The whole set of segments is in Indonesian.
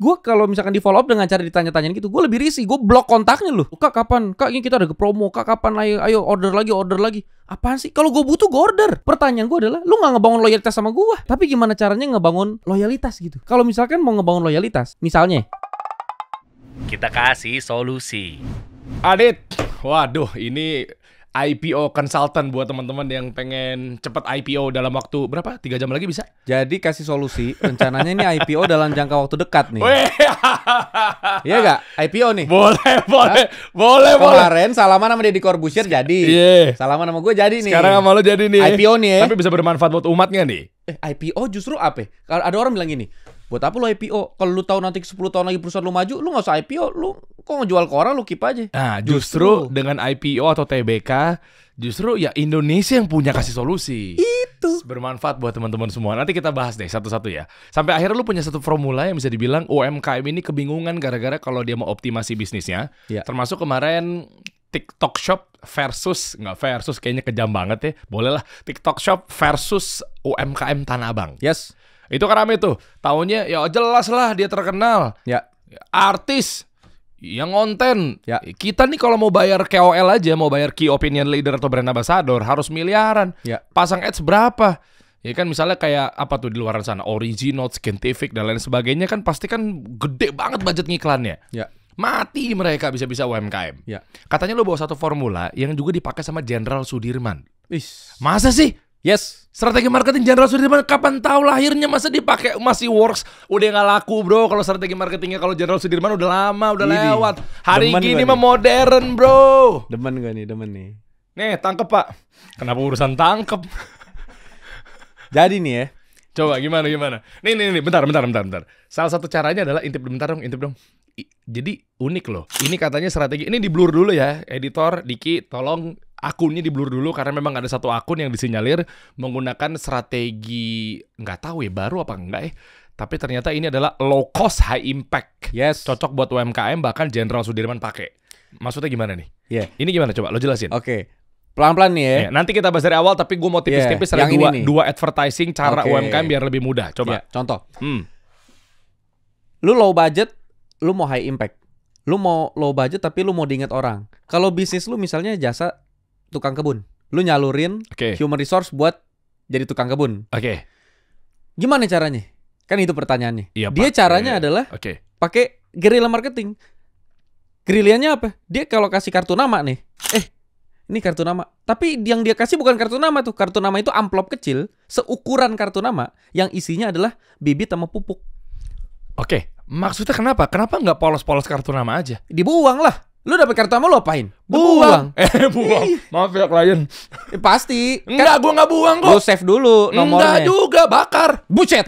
gue kalau misalkan di follow up dengan cara ditanya tanya gitu gue lebih risih gue blok kontaknya loh kak kapan kak ini kita ada ke promo kak kapan lagi ayo order lagi order lagi apaan sih kalau gue butuh gue order pertanyaan gue adalah lu nggak ngebangun loyalitas sama gue tapi gimana caranya ngebangun loyalitas gitu kalau misalkan mau ngebangun loyalitas misalnya kita kasih solusi Adit waduh ini IPO consultant buat teman-teman yang pengen cepat IPO dalam waktu berapa? Tiga jam lagi bisa? Jadi kasih solusi. Rencananya ini IPO dalam jangka waktu dekat nih. Iya gak? IPO nih. Boleh, boleh, nah, boleh, Kemarin boleh. salaman sama Deddy Corbusier jadi. Yeah. Salaman sama gue jadi nih. Sekarang sama lo jadi nih. IPO nih. Ya. Tapi bisa bermanfaat buat umatnya nih? Eh, IPO justru apa? Ada orang bilang gini, Buat apa lu IPO? Kalau lu tahu nanti 10 tahun lagi perusahaan lu maju, lu nggak usah IPO, lu kok ngejual ke orang lu keep aja. Nah, justru, justru dengan IPO atau TBK, justru ya Indonesia yang punya kasih solusi. Itu. Bermanfaat buat teman-teman semua. Nanti kita bahas deh satu-satu ya. Sampai akhirnya lu punya satu formula yang bisa dibilang UMKM ini kebingungan gara-gara kalau dia mau optimasi bisnisnya. Ya. Termasuk kemarin TikTok Shop versus nggak versus kayaknya kejam banget ya. Boleh lah TikTok Shop versus UMKM Tanah Abang. Yes. Itu kan rame tuh. Tahunnya ya jelas lah dia terkenal. Ya. Artis yang konten. Ya. Kita nih kalau mau bayar KOL aja, mau bayar key opinion leader atau brand ambassador harus miliaran. Ya. Pasang ads berapa? Ya kan misalnya kayak apa tuh di luar sana, original, scientific dan lain sebagainya kan pasti kan gede banget budget ngiklannya. Ya. Mati mereka bisa-bisa UMKM. Ya. Katanya lo bawa satu formula yang juga dipakai sama Jenderal Sudirman. Is. Masa sih? Yes, strategi marketing Jenderal Sudirman kapan tahu lahirnya masa dipakai masih works udah nggak laku bro kalau strategi marketingnya kalau Jenderal Sudirman udah lama udah Ini. lewat hari demen gini mah modern bro demen gak nih demen nih nih tangkep pak kenapa urusan tangkep jadi nih ya coba gimana gimana nih nih nih bentar bentar bentar bentar salah satu caranya adalah intip bentar dong intip dong jadi unik loh ini katanya strategi ini di blur dulu ya editor Diki tolong akunnya di blur dulu karena memang ada satu akun yang disinyalir menggunakan strategi nggak tahu ya baru apa enggak ya. Tapi ternyata ini adalah low cost high impact. Yes. Cocok buat UMKM bahkan Jenderal Sudirman pakai. Maksudnya gimana nih? Iya. Yeah. Ini gimana coba lo jelasin. Oke. Okay. Pelan-pelan nih ya. Yeah, nanti kita bahas dari awal tapi gue mau tipis-tipis yeah, dua, dua advertising cara okay. UMKM biar lebih mudah. Coba. Yeah, contoh. Hmm. Lu low budget, lu mau high impact. Lu mau low budget tapi lu mau diingat orang. Kalau bisnis lu misalnya jasa tukang kebun. Lu nyalurin okay. human resource buat jadi tukang kebun. Oke. Okay. Gimana caranya? Kan itu pertanyaannya. Iya, Dia pak. caranya yeah. Iya. adalah okay. pakai guerrilla marketing. Gerilianya apa? Dia kalau kasih kartu nama nih, eh ini kartu nama. Tapi yang dia kasih bukan kartu nama tuh. Kartu nama itu amplop kecil, seukuran kartu nama yang isinya adalah bibit sama pupuk. Oke, maksudnya kenapa? Kenapa nggak polos-polos kartu nama aja? Dibuang lah. Lu dapet kartu nama lu apain? Buang. buang. Eh, buang. Maaf ya klien. Eh, pasti. Enggak, kan, gua enggak buang kok. Lu save dulu nomornya. Enggak juga, bakar. Bucet.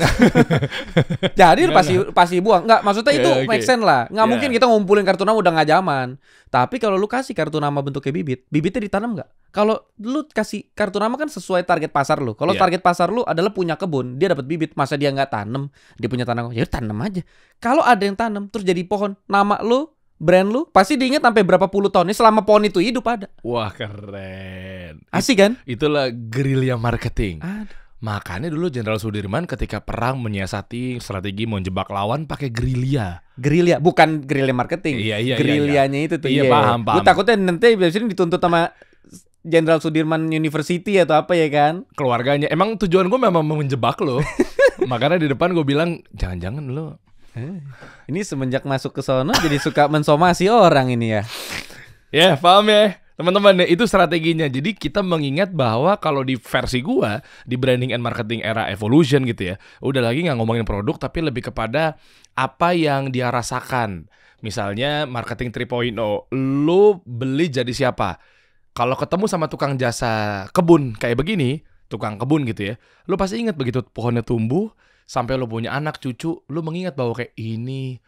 Jadi lu pasti pasti buang. Enggak, maksudnya yeah, itu okay. make sense lah. Enggak yeah. mungkin kita ngumpulin kartu nama udah enggak zaman. Tapi kalau lu kasih kartu nama bentuknya bibit, bibitnya ditanam enggak? Kalau lu kasih kartu nama kan sesuai target pasar lu. Kalau yeah. target pasar lu adalah punya kebun, dia dapat bibit, masa dia nggak tanam? Dia punya tanah ya tanam aja. Kalau ada yang tanam terus jadi pohon, nama lu brand lu pasti diingat sampai berapa puluh tahun ini selama pohon itu hidup ada. Wah keren. Asik kan? Itulah gerilya marketing. Aduh. Makanya dulu Jenderal Sudirman ketika perang menyiasati strategi menjebak lawan pakai gerilya. Gerilya, bukan gerilya marketing. Iya, iya, Gerilyanya iya, iya. itu tuh. Iya, iya, iya. paham, paham. Gue takutnya nanti biasanya dituntut sama Jenderal Sudirman University atau apa ya kan? Keluarganya. Emang tujuan gue memang menjebak lo. Makanya di depan gue bilang, jangan-jangan lo Eh. Ini semenjak masuk ke sono jadi suka mensomasi orang ini ya. Ya, yeah, paham ya. Teman-teman, ya, itu strateginya. Jadi kita mengingat bahwa kalau di versi gua di branding and marketing era evolution gitu ya, udah lagi nggak ngomongin produk tapi lebih kepada apa yang dia rasakan. Misalnya marketing 3.0, lu beli jadi siapa? Kalau ketemu sama tukang jasa kebun kayak begini, tukang kebun gitu ya, lu pasti ingat begitu pohonnya tumbuh, sampai lo punya anak cucu lo mengingat bahwa kayak ini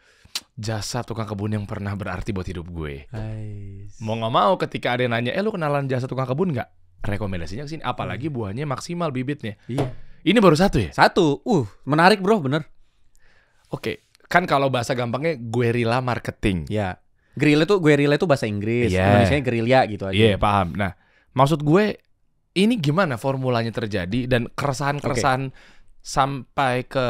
jasa tukang kebun yang pernah berarti buat hidup gue Ais. mau nggak mau ketika ada yang nanya eh lo kenalan jasa tukang kebun nggak rekomendasinya kesini apalagi hmm. buahnya maksimal bibitnya iya ini baru satu ya satu uh menarik bro bener oke kan kalau bahasa gampangnya guerilla marketing ya Guerilla tuh guerilla tuh bahasa Inggris, yeah. Indonesia gerilya gitu aja. Iya, yeah, paham. Nah, maksud gue ini gimana formulanya terjadi dan keresahan-keresahan okay sampai ke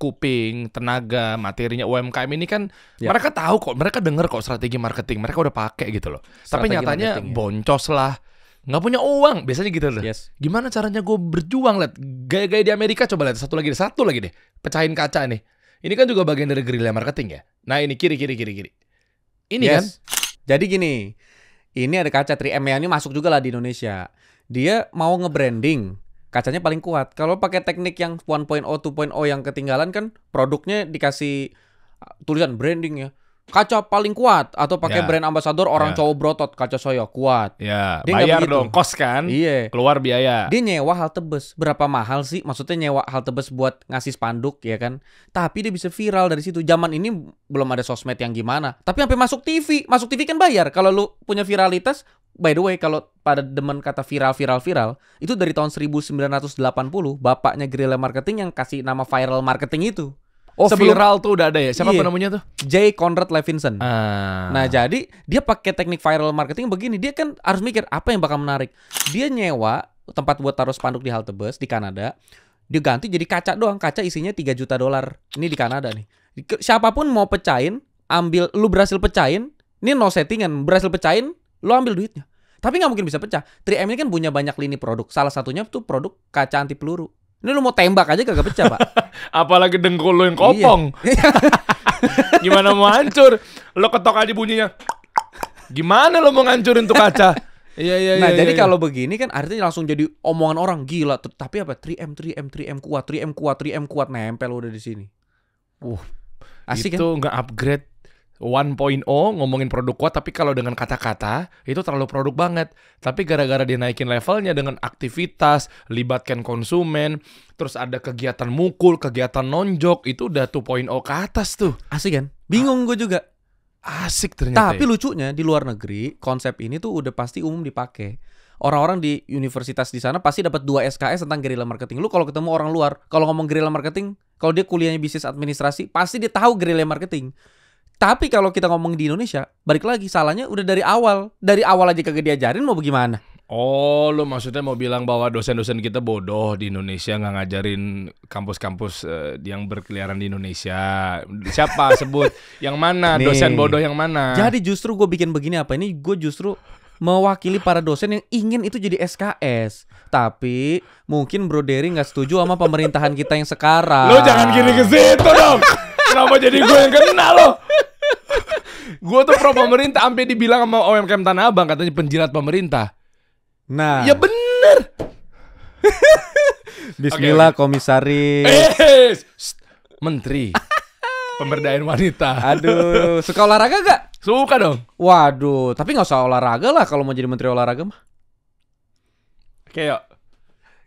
kuping, tenaga, materinya UMKM ini kan ya. mereka tahu kok, mereka dengar kok strategi marketing, mereka udah pakai gitu loh. Strategi Tapi nyatanya ya. boncos lah, nggak punya uang, biasanya gitu loh. Yes. Gimana caranya gue berjuang lihat gaya-gaya di Amerika coba lihat satu lagi deh, satu lagi deh, pecahin kaca nih. Ini kan juga bagian dari gerilya marketing ya. Nah ini kiri kiri kiri kiri. Ini yes. kan. Jadi gini, ini ada kaca 3M ya ini masuk juga lah di Indonesia. Dia mau nge-branding kacanya paling kuat. Kalau pakai teknik yang 1.0, 2.0 yang ketinggalan kan produknya dikasih uh, tulisan branding ya. Kaca paling kuat atau pakai yeah. brand ambassador orang yeah. cowok brotot kaca soyo kuat. Ya, yeah. Dia bayar dong kos kan. Iya. Keluar biaya. Dia nyewa halte bus. Berapa mahal sih? Maksudnya nyewa halte bus buat ngasih spanduk ya kan. Tapi dia bisa viral dari situ. Zaman ini belum ada sosmed yang gimana. Tapi sampai masuk TV, masuk TV kan bayar. Kalau lu punya viralitas by the way kalau pada demen kata viral viral viral itu dari tahun 1980 bapaknya guerrilla marketing yang kasih nama viral marketing itu. Oh, Sebelum, viral tuh udah ada ya. Siapa iya, penemunya tuh? J. Conrad Levinson. Uh. Nah, jadi dia pakai teknik viral marketing begini. Dia kan harus mikir apa yang bakal menarik. Dia nyewa tempat buat taruh spanduk di halte bus di Kanada. Dia ganti jadi kaca doang. Kaca isinya 3 juta dolar. Ini di Kanada nih. Siapapun mau pecahin, ambil lu berhasil pecahin, ini no settingan, berhasil pecahin Lo ambil duitnya. Tapi nggak mungkin bisa pecah. 3M ini kan punya banyak lini produk. Salah satunya tuh produk kaca anti peluru. Ini lu mau tembak aja kagak pecah, Pak. Apalagi dengkul lo yang iya. kopong. Iya. Gimana mau hancur? Lo ketok aja bunyinya. Gimana lo mau ngancurin tuh kaca? Iya iya Nah, iya, jadi iya, iya. kalau begini kan artinya langsung jadi omongan orang gila. Tapi apa? 3M 3M 3M kuat, 3M kuat, 3M kuat nempel udah di sini. Uh. Asik kan? itu nggak gak upgrade 1.0 ngomongin produk kuat tapi kalau dengan kata-kata itu terlalu produk banget. Tapi gara-gara dinaikin levelnya dengan aktivitas, libatkan konsumen, terus ada kegiatan mukul, kegiatan nonjok itu udah 2.0 ke atas tuh. Asik kan? Bingung gue juga. Asik ternyata. Tapi ya. lucunya di luar negeri konsep ini tuh udah pasti umum dipakai. Orang-orang di universitas di sana pasti dapat dua SKS tentang guerrilla marketing. Lu kalau ketemu orang luar, kalau ngomong guerrilla marketing, kalau dia kuliahnya bisnis administrasi, pasti dia tahu guerrilla marketing. Tapi kalau kita ngomong di Indonesia, balik lagi salahnya udah dari awal. Dari awal aja kagak diajarin mau bagaimana? Oh, lo maksudnya mau bilang bahwa dosen-dosen kita bodoh di Indonesia nggak ngajarin kampus-kampus uh, yang berkeliaran di Indonesia. Siapa sebut? yang mana? Nih. Dosen bodoh yang mana? Jadi justru gue bikin begini apa ini? Gue justru mewakili para dosen yang ingin itu jadi SKS. Tapi mungkin Bro Derry nggak setuju sama pemerintahan kita yang sekarang. Lo jangan gini ke situ dong. Kenapa jadi gue yang kena lo? Gue tuh pro pemerintah, sampai dibilang sama OMKM Tanah Abang katanya penjilat pemerintah. Nah. Ya bener. Bismillah okay. komisaris. Eh, eh menteri. Pemberdayaan wanita. Aduh, suka olahraga gak? Suka dong. Waduh, tapi nggak usah olahraga lah kalau mau jadi menteri olahraga mah. Oke yuk.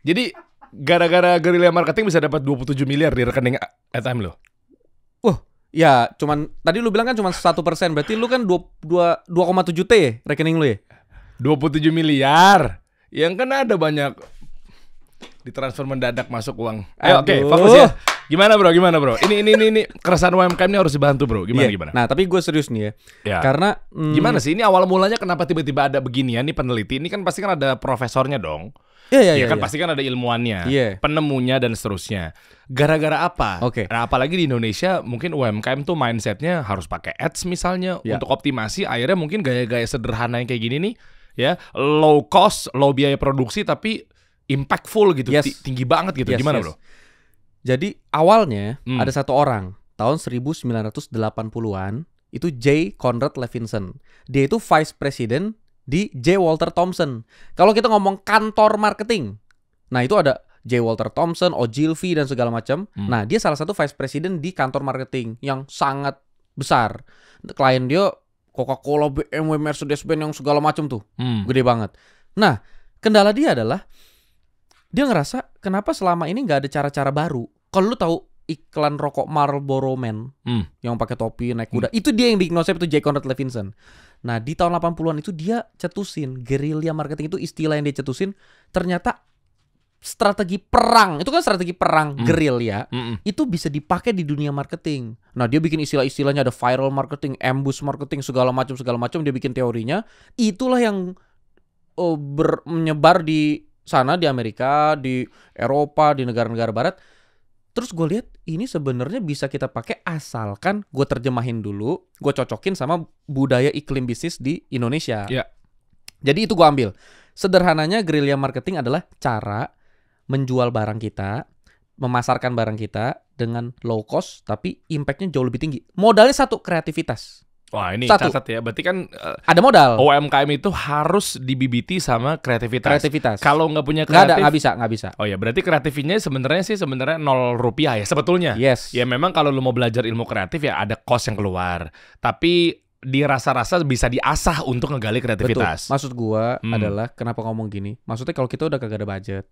Jadi gara-gara gerilya marketing bisa dapat 27 miliar di rekening time lo. Wah, Ya, cuman tadi lu bilang kan cuma satu persen, berarti lu kan dua dua koma tujuh t ya, rekening lu ya? Dua puluh tujuh miliar. Yang kan ada banyak ditransfer mendadak masuk uang. Ayo, eh, oke, okay, fokus ya. Gimana bro? Gimana bro? Ini ini ini, ini keresahan UMKM ini harus dibantu bro. Gimana yeah. gimana? Nah tapi gue serius nih ya. Yeah. Karena hmm, gimana sih ini awal mulanya kenapa tiba-tiba ada beginian nih peneliti? Ini kan pasti kan ada profesornya dong. Iya, iya, ya, kan iya. pasti kan ada ilmuannya, iya. penemunya dan seterusnya. Gara-gara apa? Oke. Okay. Nah, apalagi di Indonesia mungkin UMKM tuh mindsetnya harus pakai ads misalnya untuk optimasi. Akhirnya mungkin gaya-gaya sederhana yang kayak gini nih, ya low cost, low biaya produksi tapi impactful gitu, yes. tinggi banget gitu. Yes, Gimana yes. bro? Jadi awalnya hmm. ada satu orang tahun 1980-an itu Jay Conrad Levinson. Dia itu vice president di J. Walter Thompson. Kalau kita ngomong kantor marketing, nah itu ada J. Walter Thompson, Ogilvy dan segala macam. Hmm. Nah, dia salah satu vice president di kantor marketing yang sangat besar. Klien dia Coca-Cola, BMW, Mercedes-Benz yang segala macam tuh. Hmm. Gede banget. Nah, kendala dia adalah dia ngerasa kenapa selama ini nggak ada cara-cara baru. Kalau lu tahu iklan rokok Marlboro Man hmm. yang pakai topi naik hmm. kuda, hmm. itu dia yang bikin konsep itu Jay Conrad Levinson. Nah, di tahun 80-an itu dia cetusin gerilya marketing itu istilah yang dia cetusin ternyata strategi perang itu kan strategi perang mm. gerilya mm -mm. itu bisa dipakai di dunia marketing. Nah dia bikin istilah-istilahnya ada viral marketing, ambush marketing segala macam segala macam dia bikin teorinya. Itulah yang oh, ber, menyebar di sana di Amerika, di Eropa, di negara-negara Barat Terus gue lihat ini sebenarnya bisa kita pakai asalkan gue terjemahin dulu, gue cocokin sama budaya iklim bisnis di Indonesia. Yeah. Jadi itu gue ambil. Sederhananya gerilya marketing adalah cara menjual barang kita, memasarkan barang kita dengan low cost tapi impactnya jauh lebih tinggi. Modalnya satu kreativitas. Wah ini Satu. catat ya, berarti kan uh, ada modal. UMKM itu harus dibibiti sama kreativitas. Kreativitas. Kalau nggak punya kreatif, nggak ada, nggak bisa, nggak bisa. Oh ya, berarti kreatifnya sebenarnya sih sebenarnya nol rupiah ya sebetulnya. Yes. Ya memang kalau lu mau belajar ilmu kreatif ya ada kos yang keluar. Tapi dirasa-rasa bisa diasah untuk ngegali kreativitas. Betul. Maksud gua hmm. adalah kenapa ngomong gini? Maksudnya kalau kita udah kagak ada budget,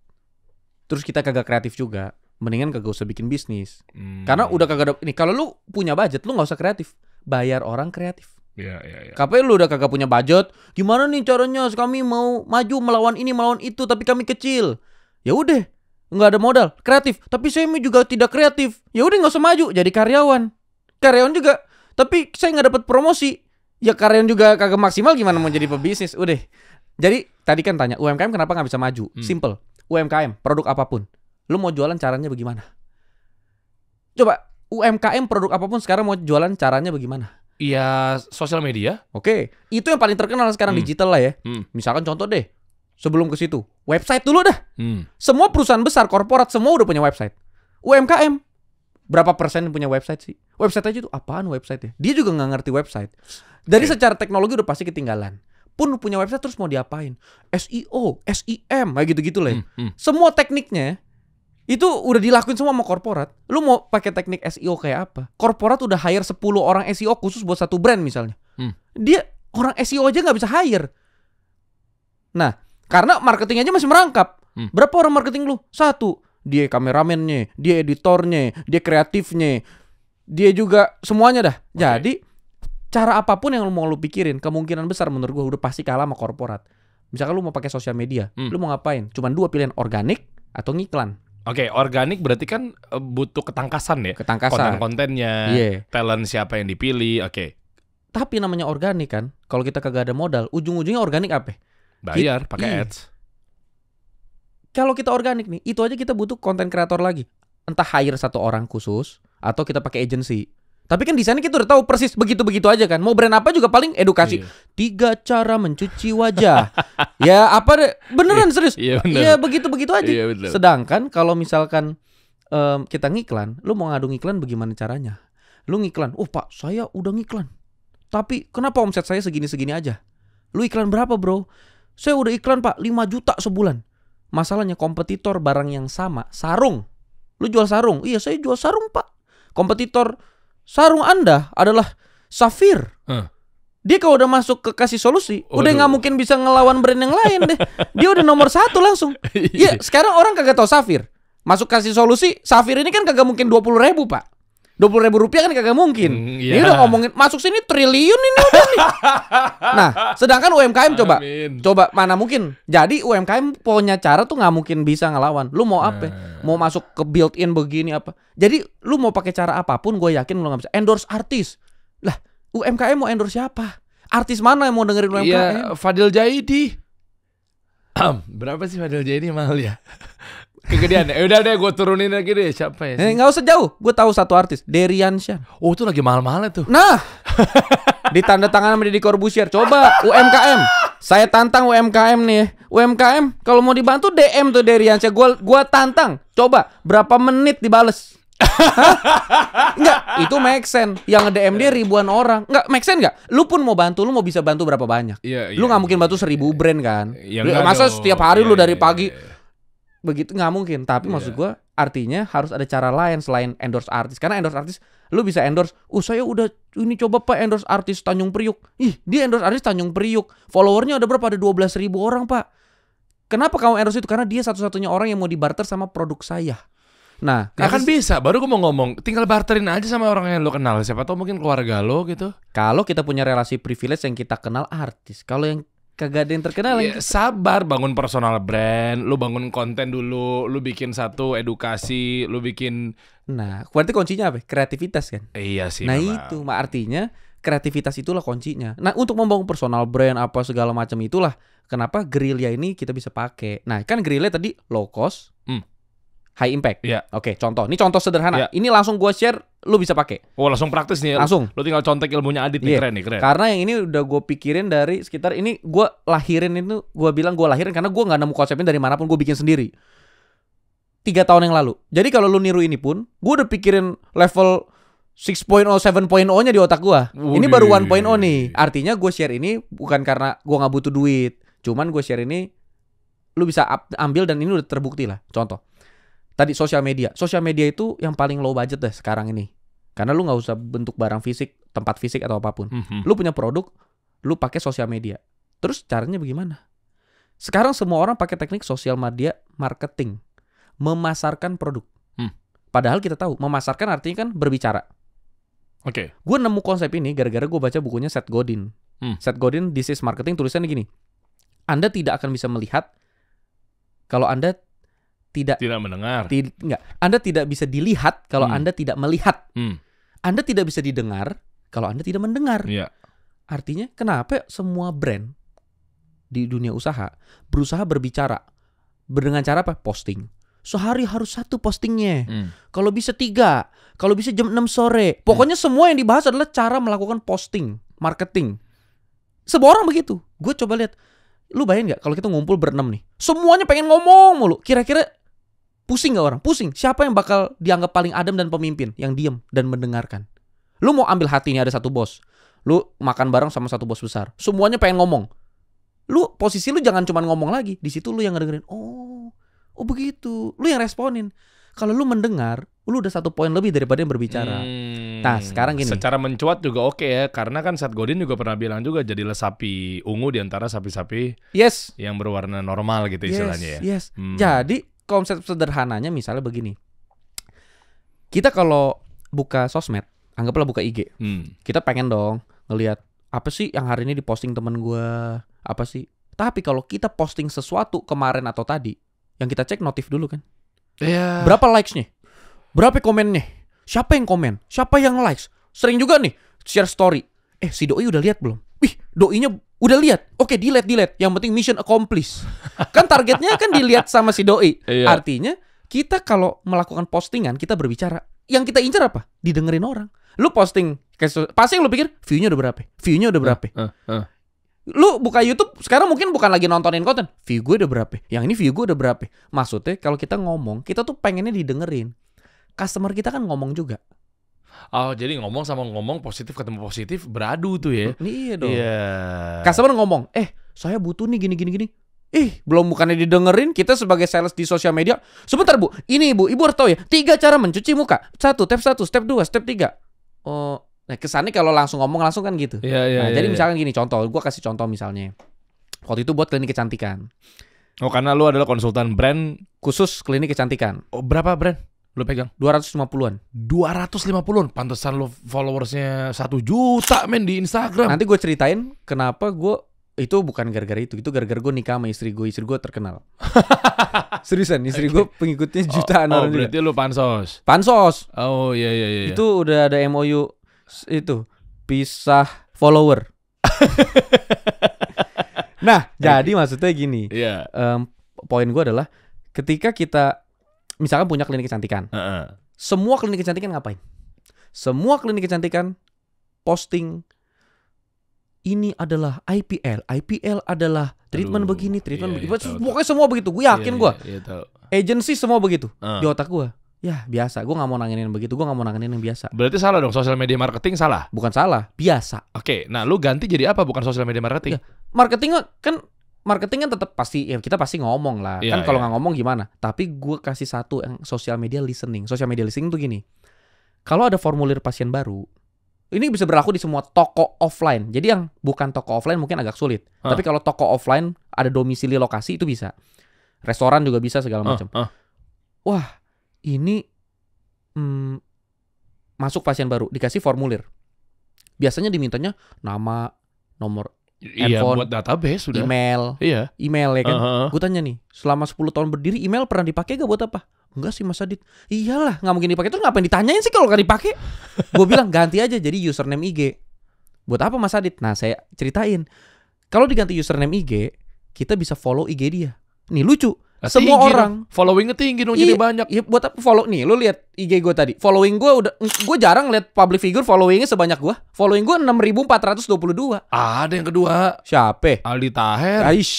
terus kita kagak kreatif juga, mendingan kagak usah bikin bisnis. Hmm. Karena udah kagak ada ini kalau lu punya budget lu nggak usah kreatif bayar orang kreatif. Ya, ya, ya. KPU lu udah kagak punya budget, gimana nih caranya kami mau maju melawan ini melawan itu tapi kami kecil. Ya udah, nggak ada modal, kreatif. Tapi saya juga tidak kreatif. Ya udah nggak usah maju, jadi karyawan. Karyawan juga, tapi saya nggak dapat promosi. Ya karyawan juga kagak maksimal gimana mau jadi pebisnis. Udah. Jadi tadi kan tanya UMKM kenapa nggak bisa maju? Hmm. Simple. UMKM, produk apapun. Lu mau jualan caranya bagaimana? Coba UMKM produk apapun sekarang mau jualan caranya bagaimana? Iya, sosial media. Oke, okay. itu yang paling terkenal sekarang hmm. digital lah ya. Hmm. Misalkan contoh deh, sebelum ke situ, website dulu dah. Hmm. Semua perusahaan besar, korporat semua udah punya website. UMKM berapa persen punya website sih? Website aja tuh apaan website ya? Dia juga nggak ngerti website. Jadi okay. secara teknologi udah pasti ketinggalan. Pun punya website terus mau diapain? SEO, SEM, kayak gitu-gitu lah. Ya. Hmm, hmm. Semua tekniknya itu udah dilakuin semua sama korporat. Lu mau pakai teknik SEO kayak apa? Korporat udah hire 10 orang SEO khusus buat satu brand misalnya. Hmm. Dia orang SEO aja nggak bisa hire. Nah, karena marketing aja masih merangkap. Hmm. Berapa orang marketing lu? Satu. Dia kameramennya, dia editornya, dia kreatifnya, dia juga semuanya dah. Okay. Jadi cara apapun yang lu mau lu pikirin, kemungkinan besar menurut gua udah pasti kalah sama korporat. Misalkan lu mau pakai sosial media, hmm. lu mau ngapain? Cuman dua pilihan, organik atau ngiklan. Oke, okay, organik berarti kan e, butuh ketangkasan ya. Ketangkasan. Konten-kontennya, yeah. talent siapa yang dipilih, oke. Okay. Tapi namanya organik kan. Kalau kita kagak ada modal, ujung-ujungnya organik apa? Bayar pakai ads. Kalau kita organik nih, itu aja kita butuh konten kreator lagi. Entah hire satu orang khusus atau kita pakai agency. Tapi kan di sana kita udah tahu persis begitu-begitu aja kan. Mau brand apa juga paling edukasi. Iya. Tiga cara mencuci wajah. ya apa deh? beneran iya. serius. Iya, bener. ya begitu-begitu aja. Iya, bener. Sedangkan kalau misalkan um, kita ngiklan, lu mau ngadu ngiklan bagaimana caranya? Lu ngiklan, "Oh, Pak, saya udah ngiklan. Tapi kenapa omset saya segini-segini aja?" Lu iklan berapa, Bro? Saya udah iklan, Pak, 5 juta sebulan. Masalahnya kompetitor barang yang sama, sarung. Lu jual sarung. Iya, saya jual sarung, Pak. Kompetitor sarung Anda adalah safir. Huh. Dia kalau udah masuk ke kasih solusi, Waduh. udah nggak mungkin bisa ngelawan brand yang lain deh. Dia udah nomor satu langsung. Iya, ya, sekarang orang kagak tahu safir. Masuk kasih solusi, safir ini kan kagak mungkin dua puluh ribu pak dua puluh ribu rupiah kan kagak mungkin. Mm, yeah. Ini udah ngomongin masuk sini triliun ini udah nih. nah, sedangkan UMKM coba, Amin. coba mana mungkin. Jadi UMKM punya cara tuh nggak mungkin bisa ngelawan. Lu mau apa? Eh. Mau masuk ke built-in begini apa? Jadi lu mau pakai cara apapun, gue yakin lu nggak bisa. Endorse artis, lah UMKM mau endorse siapa? Artis mana yang mau dengerin UMKM? Iya, Fadil Jaidi. Berapa sih Fadil Jaidi mahal ya? kegedean ya udah deh gue turunin lagi deh siapa ya eh, nggak usah jauh gue tahu satu artis Deriansyah oh itu lagi mahal mahal tuh nah di tanda tangan sama Deddy Corbusier coba UMKM saya tantang UMKM nih UMKM kalau mau dibantu DM tuh Deriansyah gue gua tantang coba berapa menit dibales Enggak, itu make sense. Yang nge-DM dia ribuan orang. Enggak, make sense enggak? Lu pun mau bantu, lu mau bisa bantu berapa banyak? Yeah, yeah, lu nggak iya. mungkin bantu seribu brand kan? Yeah, lu, masa dong. setiap hari yeah, lu iya, dari iya, pagi yeah, yeah begitu nggak mungkin tapi yeah. maksud gue artinya harus ada cara lain selain endorse artis karena endorse artis lu bisa endorse oh saya udah ini coba pak endorse artis Tanjung Priuk ih dia endorse artis Tanjung Priuk followernya ada berapa ada dua belas ribu orang pak kenapa kamu endorse itu karena dia satu-satunya orang yang mau dibarter sama produk saya Nah, ya kan bisa. Baru gue mau ngomong, tinggal barterin aja sama orang yang lo kenal. Siapa tau mungkin keluarga lo gitu. Kalau kita punya relasi privilege yang kita kenal artis, kalau yang kagak ada yang terkenal yeah, gitu. sabar bangun personal brand lu bangun konten dulu lu bikin satu edukasi lu bikin nah berarti kuncinya apa kreativitas kan iya sih nah memang. itu mak artinya kreativitas itulah kuncinya nah untuk membangun personal brand apa segala macam itulah kenapa gerilya ini kita bisa pakai nah kan gerilya tadi low cost hmm. high impact yeah. oke contoh ini contoh sederhana yeah. ini langsung gua share lu bisa pakai. Oh langsung praktis nih. Ya. Langsung. Lu tinggal contek ilmunya Adit nih iya. keren nih keren. Karena yang ini udah gue pikirin dari sekitar ini gue lahirin itu gue bilang gue lahirin karena gue nggak nemu konsepnya dari manapun gue bikin sendiri. Tiga tahun yang lalu. Jadi kalau lu niru ini pun gue udah pikirin level 6.0 7.0-nya di otak gue. Ini baru 1.0 nih. Artinya gue share ini bukan karena gue nggak butuh duit. Cuman gue share ini lu bisa ambil dan ini udah terbukti lah. Contoh Tadi sosial media. Sosial media itu yang paling low budget deh sekarang ini. Karena lu nggak usah bentuk barang fisik, tempat fisik atau apapun. Mm-hmm. Lu punya produk, lu pakai sosial media. Terus caranya bagaimana? Sekarang semua orang pakai teknik sosial media marketing, memasarkan produk. Mm. Padahal kita tahu memasarkan artinya kan berbicara. Oke. Okay. Gue nemu konsep ini gara-gara gue baca bukunya Seth Godin. Mm. Seth Godin, This is Marketing, tulisannya gini. Anda tidak akan bisa melihat kalau Anda tidak tidak mendengar. Ti, enggak. Anda tidak bisa dilihat kalau hmm. Anda tidak melihat. Hmm. Anda tidak bisa didengar kalau Anda tidak mendengar. Ya. Artinya kenapa semua brand di dunia usaha berusaha berbicara dengan cara apa? Posting. Sehari harus satu postingnya. Hmm. Kalau bisa tiga, kalau bisa jam 6 sore. Pokoknya hmm. semua yang dibahas adalah cara melakukan posting, marketing. Semua orang begitu. Gue coba lihat. Lu bayangin gak kalau kita ngumpul berenam nih? Semuanya pengen ngomong mulu. Kira-kira Pusing gak orang? Pusing. Siapa yang bakal dianggap paling adem dan pemimpin? Yang diem dan mendengarkan. Lu mau ambil hati ini ada satu bos. Lu makan bareng sama satu bos besar. Semuanya pengen ngomong. Lu posisi lu jangan cuma ngomong lagi. Di situ lu yang ngedengerin. Oh, oh begitu. Lu yang responin. Kalau lu mendengar, lu udah satu poin lebih daripada yang berbicara. Hmm, nah, sekarang gini. Secara mencuat juga oke okay ya, karena kan Seth Godin juga pernah bilang juga jadilah sapi ungu di antara sapi-sapi yes. yang berwarna normal gitu yes, istilahnya ya. Yes. Hmm. Jadi konsep sederhananya misalnya begini. Kita kalau buka sosmed, anggaplah buka IG. Hmm. Kita pengen dong ngelihat apa sih yang hari ini diposting temen gue, apa sih. Tapi kalau kita posting sesuatu kemarin atau tadi, yang kita cek notif dulu kan. Yeah. Berapa likesnya? Berapa komennya? Siapa yang komen? Siapa yang likes? Sering juga nih share story. Eh si doi udah lihat belum? doinya udah lihat, oke okay, delete delete, yang penting mission accomplished. kan targetnya kan dilihat sama si doi. Iya. Artinya kita kalau melakukan postingan kita berbicara, yang kita incar apa? Didengerin orang. Lu posting pasti lu pikir view-nya udah berapa? View-nya udah berapa? Uh, uh, uh. Lu buka YouTube sekarang mungkin bukan lagi nontonin konten. View gue udah berapa? Yang ini view gue udah berapa? Maksudnya kalau kita ngomong, kita tuh pengennya didengerin. Customer kita kan ngomong juga. Oh jadi ngomong sama ngomong positif ketemu positif beradu tuh ya? Mm, iya dong. Iya. Yeah. Customer ngomong, eh saya butuh nih gini gini gini. Ih, belum bukannya didengerin kita sebagai sales di sosial media. Sebentar bu, ini ibu, ibu harus tahu ya. Tiga cara mencuci muka. Satu, step satu, step dua, step tiga. Oh, nah kesannya kalau langsung ngomong langsung kan gitu. Iya, iya, nah, yeah, jadi iya. misalkan gini contoh, gue kasih contoh misalnya. Waktu itu buat klinik kecantikan. Oh, karena lu adalah konsultan brand khusus klinik kecantikan. Oh, berapa brand? Lu pegang 250-an. 250-an. Pantesan lu followersnya 1 juta men di Instagram. Nanti gue ceritain kenapa gue itu bukan gara-gara itu, itu gara-gara gue nikah sama istri gue, istri gue terkenal. Seriusan, istri okay. gue pengikutnya oh, jutaan oh, orang. Oh, berarti juga. lu pansos. Pansos. Oh iya iya iya. iya. Itu udah ada MOU itu pisah follower. nah, jadi maksudnya gini. Yeah. Iya. Um, poin gue adalah ketika kita misalkan punya klinik kecantikan. Uh-uh. Semua klinik kecantikan ngapain? Semua klinik kecantikan posting ini adalah IPL, IPL adalah treatment Aduh, begini, treatment iya, begini. Iya, Pokoknya semua begitu. Gue iya, yakin iya, gue. Iya, iya, Agency semua begitu uh. di otak gue. Ya biasa. Gue nggak mau nanginin yang begitu. Gue nggak mau nanginin yang biasa. Berarti salah dong. social media marketing salah. Bukan salah. Biasa. Oke. nah lu ganti jadi apa? Bukan social media marketing. Ya, marketing kan marketing kan tetap pasti ya kita pasti ngomong lah. Yeah, kan kalau iya. nggak ngomong gimana? Tapi gue kasih satu yang social media listening. Social media listening tuh gini. Kalau ada formulir pasien baru, ini bisa berlaku di semua toko offline. Jadi yang bukan toko offline mungkin agak sulit. Huh. Tapi kalau toko offline ada domisili lokasi itu bisa. Restoran juga bisa segala macam. Huh. Wah, ini hmm, masuk pasien baru dikasih formulir. Biasanya dimintanya nama, nomor Iya, handphone, buat database sudah. Email. Iya. Email ya kan. Uh -huh. Gue tanya nih, selama 10 tahun berdiri email pernah dipakai gak buat apa? Enggak sih Mas Adit. Iyalah, nggak mungkin dipakai. Terus ngapain ditanyain sih kalau gak dipakai? gue bilang ganti aja jadi username IG. Buat apa Mas Adit? Nah, saya ceritain. Kalau diganti username IG, kita bisa follow IG dia. Nih lucu. Nah, Semua tinggi orang dong. followingnya tinggi dong, I, jadi iya, banyak. Iya, buat apa follow nih? Lu lihat IG gue tadi. Following gue udah, gue jarang lihat public figure followingnya sebanyak gue. Following gue enam ribu empat ratus dua puluh dua. Ada yang kedua. Siapa? Aldi Taher. Aish.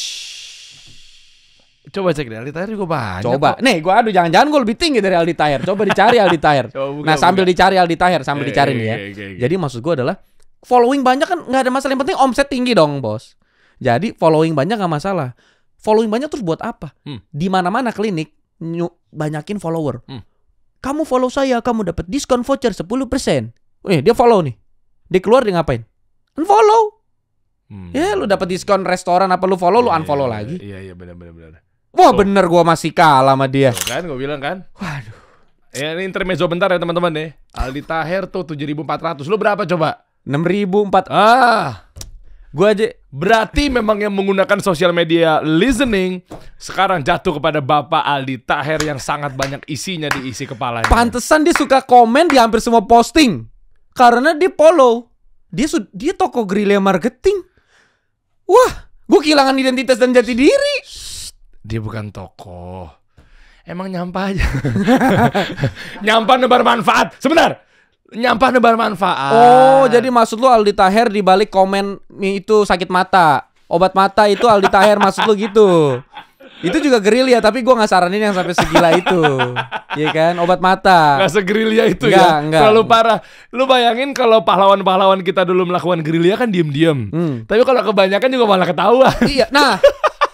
Coba cek deh, Aldi Taher juga banyak. Coba. Kok. Nih, gue aduh jangan-jangan gue lebih tinggi dari Aldi Taher. Coba dicari Aldi Taher. nah, sambil buka. dicari Aldi Taher, sambil e, dicari e, nih iya, ya. E, jadi maksud gue adalah following banyak kan nggak ada masalah. Yang penting omset tinggi dong, bos. Jadi following banyak nggak masalah. Following banyak terus buat apa? Hmm. Di mana-mana klinik banyakin follower. Hmm. Kamu follow saya, kamu dapat diskon voucher 10%. Eh, dia follow nih. Dia keluar dia ngapain? Unfollow. Hmm. Ya, lu dapat diskon restoran apa lu follow, ya, lu iya, unfollow ya, lagi. Iya, iya benar benar benar. Wah, oh. bener gua masih kalah sama dia. Tuh, kan gua bilang kan. Waduh. Ya, ini intermezzo bentar ya teman-teman nih. Aldi Taher tuh 7400. Lu berapa coba? 6400. Ah. Gua aja Berarti memang yang menggunakan sosial media listening sekarang jatuh kepada Bapak Aldi Taher yang sangat banyak isinya diisi kepalanya. Pantesan dia suka komen di hampir semua posting. Karena dia follow. Dia dia toko gerilya marketing. Wah, gue kehilangan identitas dan jati diri. dia bukan toko, Emang nyampah aja. nyampah nebar manfaat. Sebentar nyampah nebar manfaat. Oh, jadi maksud lu Aldi Taher di balik komen itu sakit mata. Obat mata itu Aldi Taher maksud lu gitu. Itu juga gerilya tapi gua nggak saranin yang sampai segila itu. Iya kan? Obat mata. Gak segerilya itu enggak, ya. Enggak. Terlalu parah. Lu bayangin kalau pahlawan-pahlawan kita dulu melakukan gerilya kan diem-diem. Hmm. Tapi kalau kebanyakan juga malah ketawa. Iya. Nah,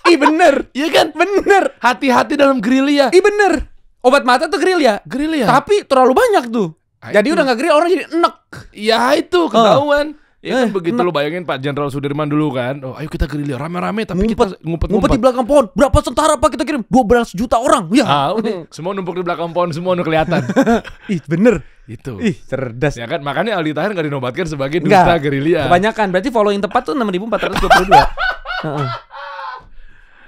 Ih bener Iya kan Bener Hati-hati dalam gerilya Ih bener Obat mata tuh gerilya Gerilya Tapi terlalu banyak tuh Ah, jadi udah nggak gede orang jadi enek. Ya itu ketahuan. Uh. Ya kan eh, begitu lo bayangin Pak Jenderal Sudirman dulu kan. Oh, ayo kita gerilya rame-rame tapi ngumpet, kita ngumpet, ngumpet di belakang pohon. Berapa tentara Pak kita kirim? 12 juta orang. Ya. Ah, semua numpuk di belakang pohon semua udah kelihatan. Ih, bener. Itu. Ih, cerdas. Ya kan makanya Aldi Tahir gak dinobatkan sebagai duta gerilya. Kebanyakan berarti following tepat tuh 6422. dua puluh dua.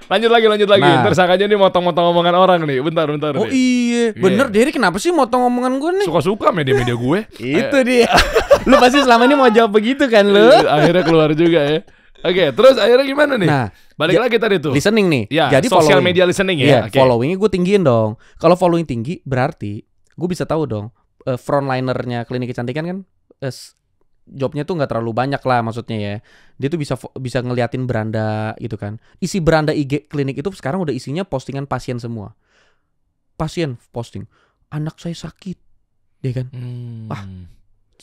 lanjut lagi, lanjut lagi. Nah. Ntar sangkanya nih motong-motong omongan orang nih. Bentar, bentar. Oh nih. iya. iya. Bener, yeah. Derry kenapa sih motong omongan gue nih? Suka-suka media-media gue. Itu eh. dia. lu pasti selama ini mau jawab begitu kan lu? Iya, akhirnya keluar juga ya. Oke, okay, terus akhirnya gimana nih? Nah, balik lagi tadi tuh. Listening nih. Ya, Jadi social media listening ya. Yeah, okay. Followingnya gue tinggiin dong. Kalau following tinggi berarti gue bisa tahu dong uh, frontlinernya klinik kecantikan kan jobnya tuh nggak terlalu banyak lah maksudnya ya. Dia tuh bisa bisa ngeliatin beranda gitu kan. Isi beranda IG klinik itu sekarang udah isinya postingan pasien semua. Pasien posting, anak saya sakit, ya kan? Hmm. Wah,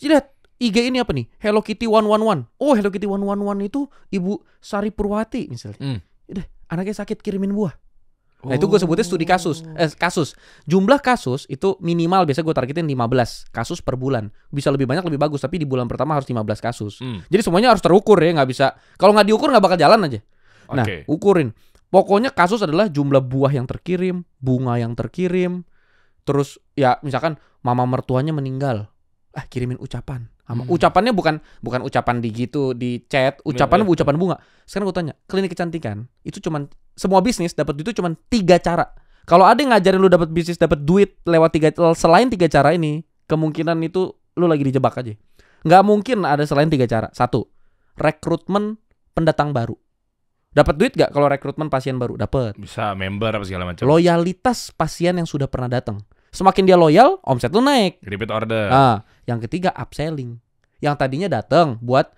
lihat IG ini apa nih? Hello Kitty one one one. Oh, Hello Kitty one one one itu Ibu Sari Purwati misalnya. Hmm. Udah, anaknya sakit kirimin buah. Nah, itu gue sebutnya studi kasus. Oh. Eh, kasus. Jumlah kasus itu minimal biasa gue targetin 15 kasus per bulan. Bisa lebih banyak lebih bagus, tapi di bulan pertama harus 15 kasus. Hmm. Jadi semuanya harus terukur ya, nggak bisa. Kalau nggak diukur nggak bakal jalan aja. Nah, ukurin. Pokoknya kasus adalah jumlah buah yang terkirim, bunga yang terkirim, terus ya misalkan mama mertuanya meninggal. Ah, kirimin ucapan. Hmm. Ucapannya bukan bukan ucapan di gitu di chat, iya, ucapan yeah, ucapan bunga. Sekarang gue tanya, klinik kecantikan itu cuman semua bisnis dapat duit itu cuman tiga cara. Kalau ada yang ngajarin lu dapat bisnis dapat duit lewat tiga selain tiga cara ini, kemungkinan itu lu lagi dijebak aja. Nggak mungkin ada selain tiga cara. Satu, rekrutmen pendatang baru. Dapat duit gak kalau rekrutmen pasien baru? Dapat. Bisa member apa segala macam. Loyalitas pasien yang sudah pernah datang. Semakin dia loyal, omset lu naik. Repeat order. Nah, yang ketiga upselling. Yang tadinya datang buat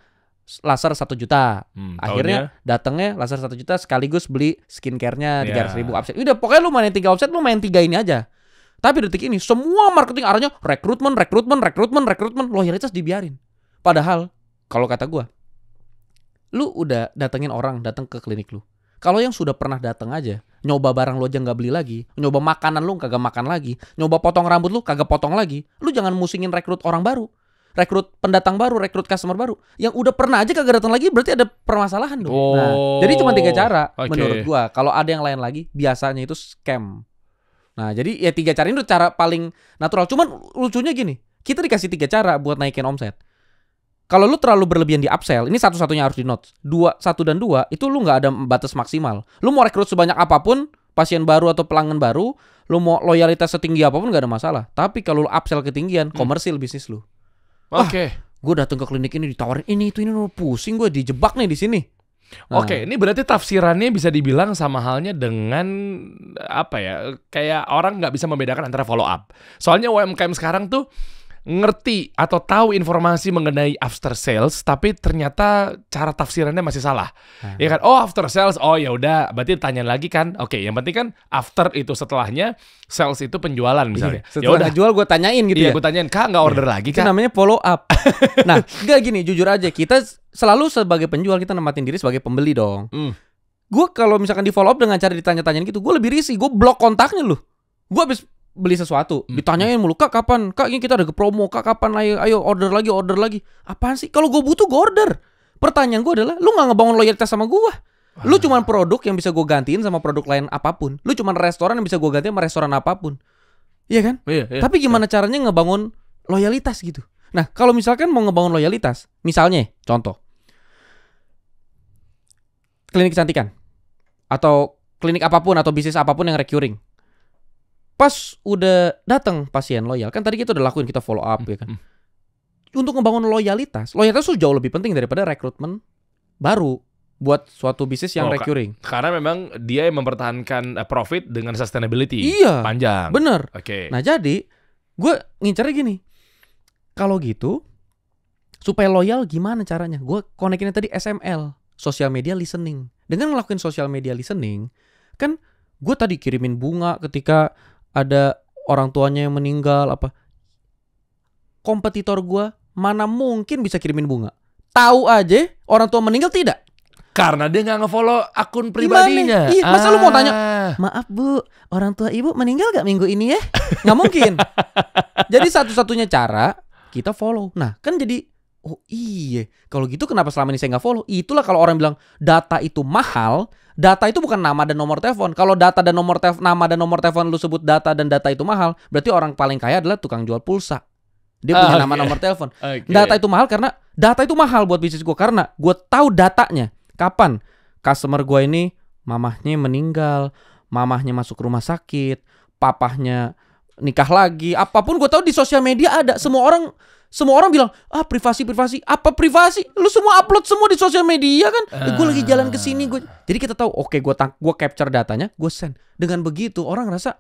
laser satu juta. Hmm, Akhirnya datangnya laser satu juta sekaligus beli skincarenya iya. tiga yeah. ratus ribu offset. Udah pokoknya lu main tiga upset, lu main tiga ini aja. Tapi detik ini semua marketing arahnya rekrutmen, rekrutmen, rekrutmen, rekrutmen, loyalitas dibiarin. Padahal kalau kata gua, lu udah datengin orang datang ke klinik lu. Kalau yang sudah pernah datang aja, nyoba barang lo aja nggak beli lagi, nyoba makanan lo kagak makan lagi, nyoba potong rambut lo kagak potong lagi. lo jangan musingin rekrut orang baru, rekrut pendatang baru, rekrut customer baru. Yang udah pernah aja kagak datang lagi berarti ada permasalahan dong. Nah, oh, nah, jadi cuma tiga cara okay. menurut gua. Kalau ada yang lain lagi, biasanya itu scam. Nah, jadi ya tiga cara ini cara paling natural. Cuman lucunya gini, kita dikasih tiga cara buat naikin omset. Kalau lu terlalu berlebihan di upsell, ini satu-satunya harus di note. Dua, satu dan dua itu lu nggak ada batas maksimal. Lu mau rekrut sebanyak apapun, pasien baru atau pelanggan baru, lu mau loyalitas setinggi apapun nggak ada masalah. Tapi kalau lu upsell ketinggian, hmm. komersil bisnis lu. Oke. Okay. gue datang ke klinik ini ditawarin ini itu ini pusing gue dijebak nih di sini. Nah. Oke, ini berarti tafsirannya bisa dibilang sama halnya dengan apa ya? Kayak orang nggak bisa membedakan antara follow up. Soalnya UMKM sekarang tuh ngerti atau tahu informasi mengenai after sales tapi ternyata cara tafsirannya masih salah. Hmm. Ya kan? Oh, after sales. Oh, ya udah, berarti tanya lagi kan. Oke, yang penting kan after itu setelahnya sales itu penjualan misalnya. Iya, ya udah jual gue tanyain gitu iya, ya. gue tanyain, "Kak, nggak iya. order iya. lagi, kan namanya follow up. nah, enggak gini, jujur aja kita selalu sebagai penjual kita nematin diri sebagai pembeli dong. Hmm. Gue kalau misalkan di follow up dengan cara ditanya-tanyain gitu, gue lebih risih, gue blok kontaknya loh. Gue habis beli sesuatu hmm. ditanyain mulu kak kapan kak ini kita ada ke promo kak kapan ayo ayo order lagi order lagi apaan sih kalau gue butuh gue order pertanyaan gue adalah lu nggak ngebangun loyalitas sama gue lu cuman produk yang bisa gue gantiin sama produk lain apapun lu cuman restoran yang bisa gue gantiin sama restoran apapun iya kan iya, iya, tapi iya. gimana iya. caranya ngebangun loyalitas gitu nah kalau misalkan mau ngebangun loyalitas misalnya contoh klinik kecantikan atau klinik apapun atau bisnis apapun yang recurring Pas udah datang pasien loyal, kan tadi kita udah lakuin kita follow up hmm, ya kan. Hmm. Untuk membangun loyalitas, loyalitas itu jauh lebih penting daripada rekrutmen baru buat suatu bisnis yang oh, recurring. Karena memang dia mempertahankan eh, profit dengan sustainability iya, panjang. Bener. Oke. Okay. Nah jadi gue ngincarnya gini, kalau gitu supaya loyal gimana caranya? Gue konekinnya tadi SML, social media listening. Dengan ngelakuin social media listening, kan gue tadi kirimin bunga ketika ada orang tuanya yang meninggal apa kompetitor gue mana mungkin bisa kirimin bunga tahu aja orang tua meninggal tidak karena dia nggak ngefollow akun pribadinya. Iya, masa lu mau tanya, ah. maaf bu, orang tua ibu meninggal gak minggu ini ya? Nggak mungkin. jadi satu-satunya cara kita follow. Nah kan jadi oh iya, kalau gitu kenapa selama ini saya nggak follow? Itulah kalau orang bilang data itu mahal, data itu bukan nama dan nomor telepon. Kalau data dan nomor telepon, nama dan nomor telepon lu sebut data dan data itu mahal, berarti orang paling kaya adalah tukang jual pulsa. Dia punya okay. Ah, nama iya. nomor telepon. Okay. Data itu mahal karena data itu mahal buat bisnis gue karena gue tahu datanya. Kapan customer gue ini mamahnya meninggal, mamahnya masuk rumah sakit, papahnya nikah lagi, apapun gue tahu di sosial media ada semua orang semua orang bilang ah privasi privasi apa privasi lu semua upload semua di sosial media kan uh. Eh, gue lagi ah. jalan ke sini gue jadi kita tahu oke gue tang gue capture datanya gue send dengan begitu orang rasa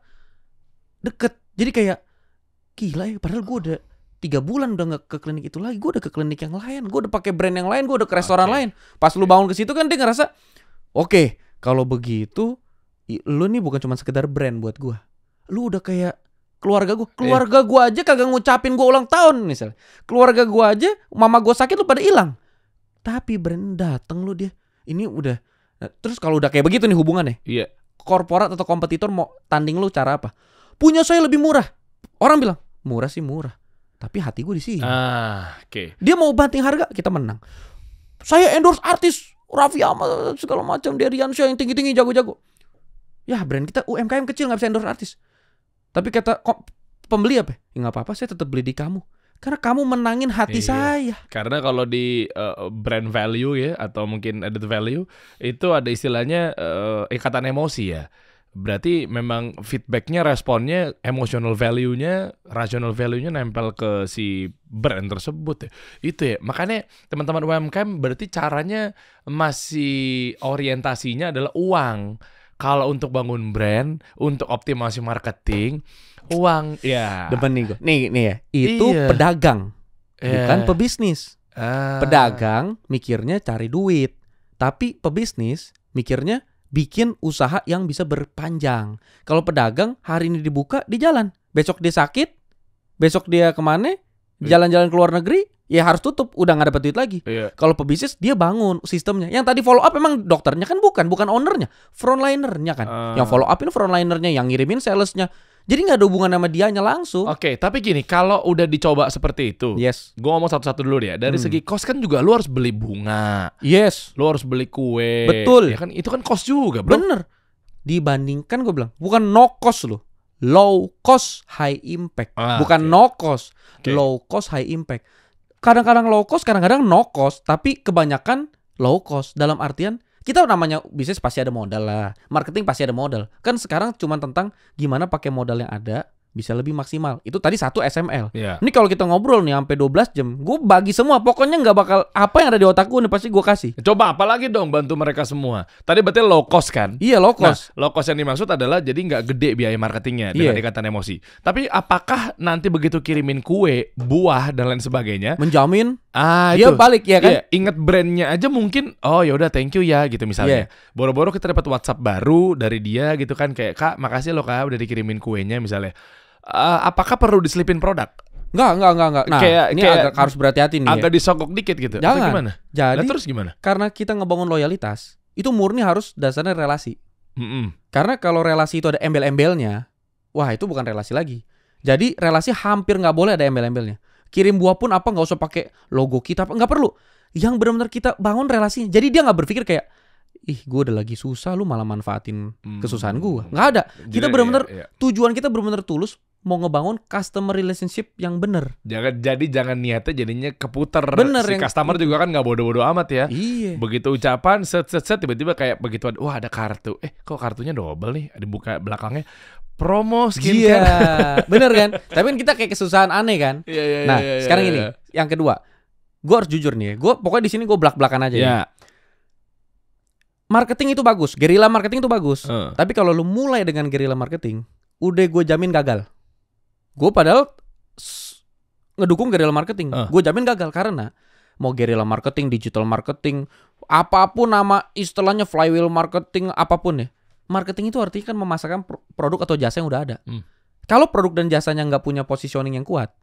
deket jadi kayak gila ya padahal gue udah tiga bulan udah nggak ke klinik itu lagi gue udah ke klinik yang lain gue udah pakai brand yang lain gue udah ke restoran okay. lain pas lu bangun ke situ kan dia ngerasa oke okay, kalau begitu lu nih bukan cuma sekedar brand buat gue lu udah kayak keluarga gue iya. keluarga gue aja kagak ngucapin gue ulang tahun misalnya keluarga gue aja mama gue sakit lu pada hilang tapi brand dateng lu dia ini udah nah, terus kalau udah kayak begitu nih hubungannya iya korporat atau kompetitor mau tanding lu cara apa punya saya lebih murah orang bilang murah sih murah tapi hati gue di sini ah okay. dia mau banting harga kita menang saya endorse artis Raffi Ahmad segala macam Derian yang tinggi tinggi jago jago ya brand kita UMKM kecil nggak bisa endorse artis tapi kata kok pembeli apa? Ya? ya nggak apa-apa, saya tetap beli di kamu. Karena kamu menangin hati iya. saya. Karena kalau di uh, brand value ya atau mungkin added value itu ada istilahnya uh, ikatan emosi ya. Berarti memang feedbacknya, responnya, emotional value-nya, rational value-nya nempel ke si brand tersebut ya. Itu ya. Makanya teman-teman UMKM berarti caranya masih orientasinya adalah uang kalau untuk bangun brand, untuk optimasi marketing, uang ya. Depan nih gue. Nih nih ya. Itu iya. pedagang. Yeah. Bukan pebisnis. Uh. Pedagang mikirnya cari duit, tapi pebisnis mikirnya bikin usaha yang bisa berpanjang. Kalau pedagang hari ini dibuka di jalan, besok dia sakit, besok dia kemana, Iya. Jalan-jalan ke luar negeri ya harus tutup, udah nggak dapat duit lagi. Iya. Kalau pebisnis dia bangun sistemnya. Yang tadi follow up emang dokternya kan bukan, bukan ownernya, frontlinernya kan. Uh. Yang follow up upin frontlinernya, yang ngirimin salesnya. Jadi nggak ada hubungan sama dianya langsung. Oke, okay, tapi gini, kalau udah dicoba seperti itu, yes. Gue ngomong satu-satu dulu ya. Dari hmm. segi kos kan juga lu harus beli bunga. Yes. Lu harus beli kue. Betul. Ya kan itu kan kos juga, bro. Bener. Dibandingkan gue bilang, bukan no cost loh low cost high impact, ah, bukan okay. no cost. Okay. Low cost high impact. Kadang-kadang low cost, kadang-kadang no cost, tapi kebanyakan low cost dalam artian kita namanya bisnis pasti ada modal lah, marketing pasti ada modal. Kan sekarang cuma tentang gimana pakai modal yang ada bisa lebih maksimal. Itu tadi satu SML. Yeah. Ini kalau kita ngobrol nih sampai 12 jam, gue bagi semua. Pokoknya nggak bakal apa yang ada di otakku nih pasti gue kasih. Coba apalagi dong bantu mereka semua. Tadi berarti low cost kan? Iya low nah, cost. Nah, low cost yang dimaksud adalah jadi nggak gede biaya marketingnya dengan yeah. emosi. Tapi apakah nanti begitu kirimin kue, buah dan lain sebagainya? Menjamin. Ah, dia itu. balik ya kan? Yeah, ingat brandnya aja mungkin. Oh ya udah thank you ya gitu misalnya. Yeah. Boro-boro kita dapat WhatsApp baru dari dia gitu kan kayak kak makasih lo kak udah dikirimin kuenya misalnya uh, apakah perlu diselipin produk? Enggak, enggak, enggak, enggak. Nah, kayak, ini kayak agak harus berhati-hati nih. Agak ya. disogok dikit gitu. Jangan. Atau gimana? Jadi, nah, terus gimana? Karena kita ngebangun loyalitas, itu murni harus dasarnya relasi. Mm -mm. Karena kalau relasi itu ada embel-embelnya, wah itu bukan relasi lagi. Jadi relasi hampir nggak boleh ada embel-embelnya. Kirim buah pun apa nggak usah pakai logo kita, apa nggak perlu. Yang benar-benar kita bangun relasinya Jadi dia nggak berpikir kayak, ih gue udah lagi susah lu malah manfaatin hmm. kesusahan gue nggak ada kita iya, iya, benar-benar iya, iya. tujuan kita benar-benar tulus mau ngebangun customer relationship yang bener. Jangan jadi jangan niatnya jadinya keputer. Bener si yang, customer juga kan nggak bodoh-bodoh amat ya. Iya. Begitu ucapan set set set tiba-tiba kayak begitu ada wah ada kartu. Eh kok kartunya double nih? buka belakangnya promo iya, skincare. Iya. bener kan? Tapi kan kita kayak kesusahan aneh kan? Iya, iya, nah, iya, iya, sekarang iya, iya. ini yang kedua. Gue harus jujur nih. Ya. Gue pokoknya di sini gue belak-belakan aja Iya. ya. Marketing itu bagus, gerila marketing itu bagus. Uh. Tapi kalau lu mulai dengan gerila marketing, udah gue jamin gagal. Gue padahal ngedukung guerrilla marketing. Uh. Ah. Gue jamin gagal karena mau guerrilla marketing, digital marketing, apapun nama istilahnya flywheel marketing apapun ya. Marketing itu artinya kan memasarkan produk atau jasa yang udah ada. Hmm. Kalau produk dan jasanya nggak punya positioning yang kuat,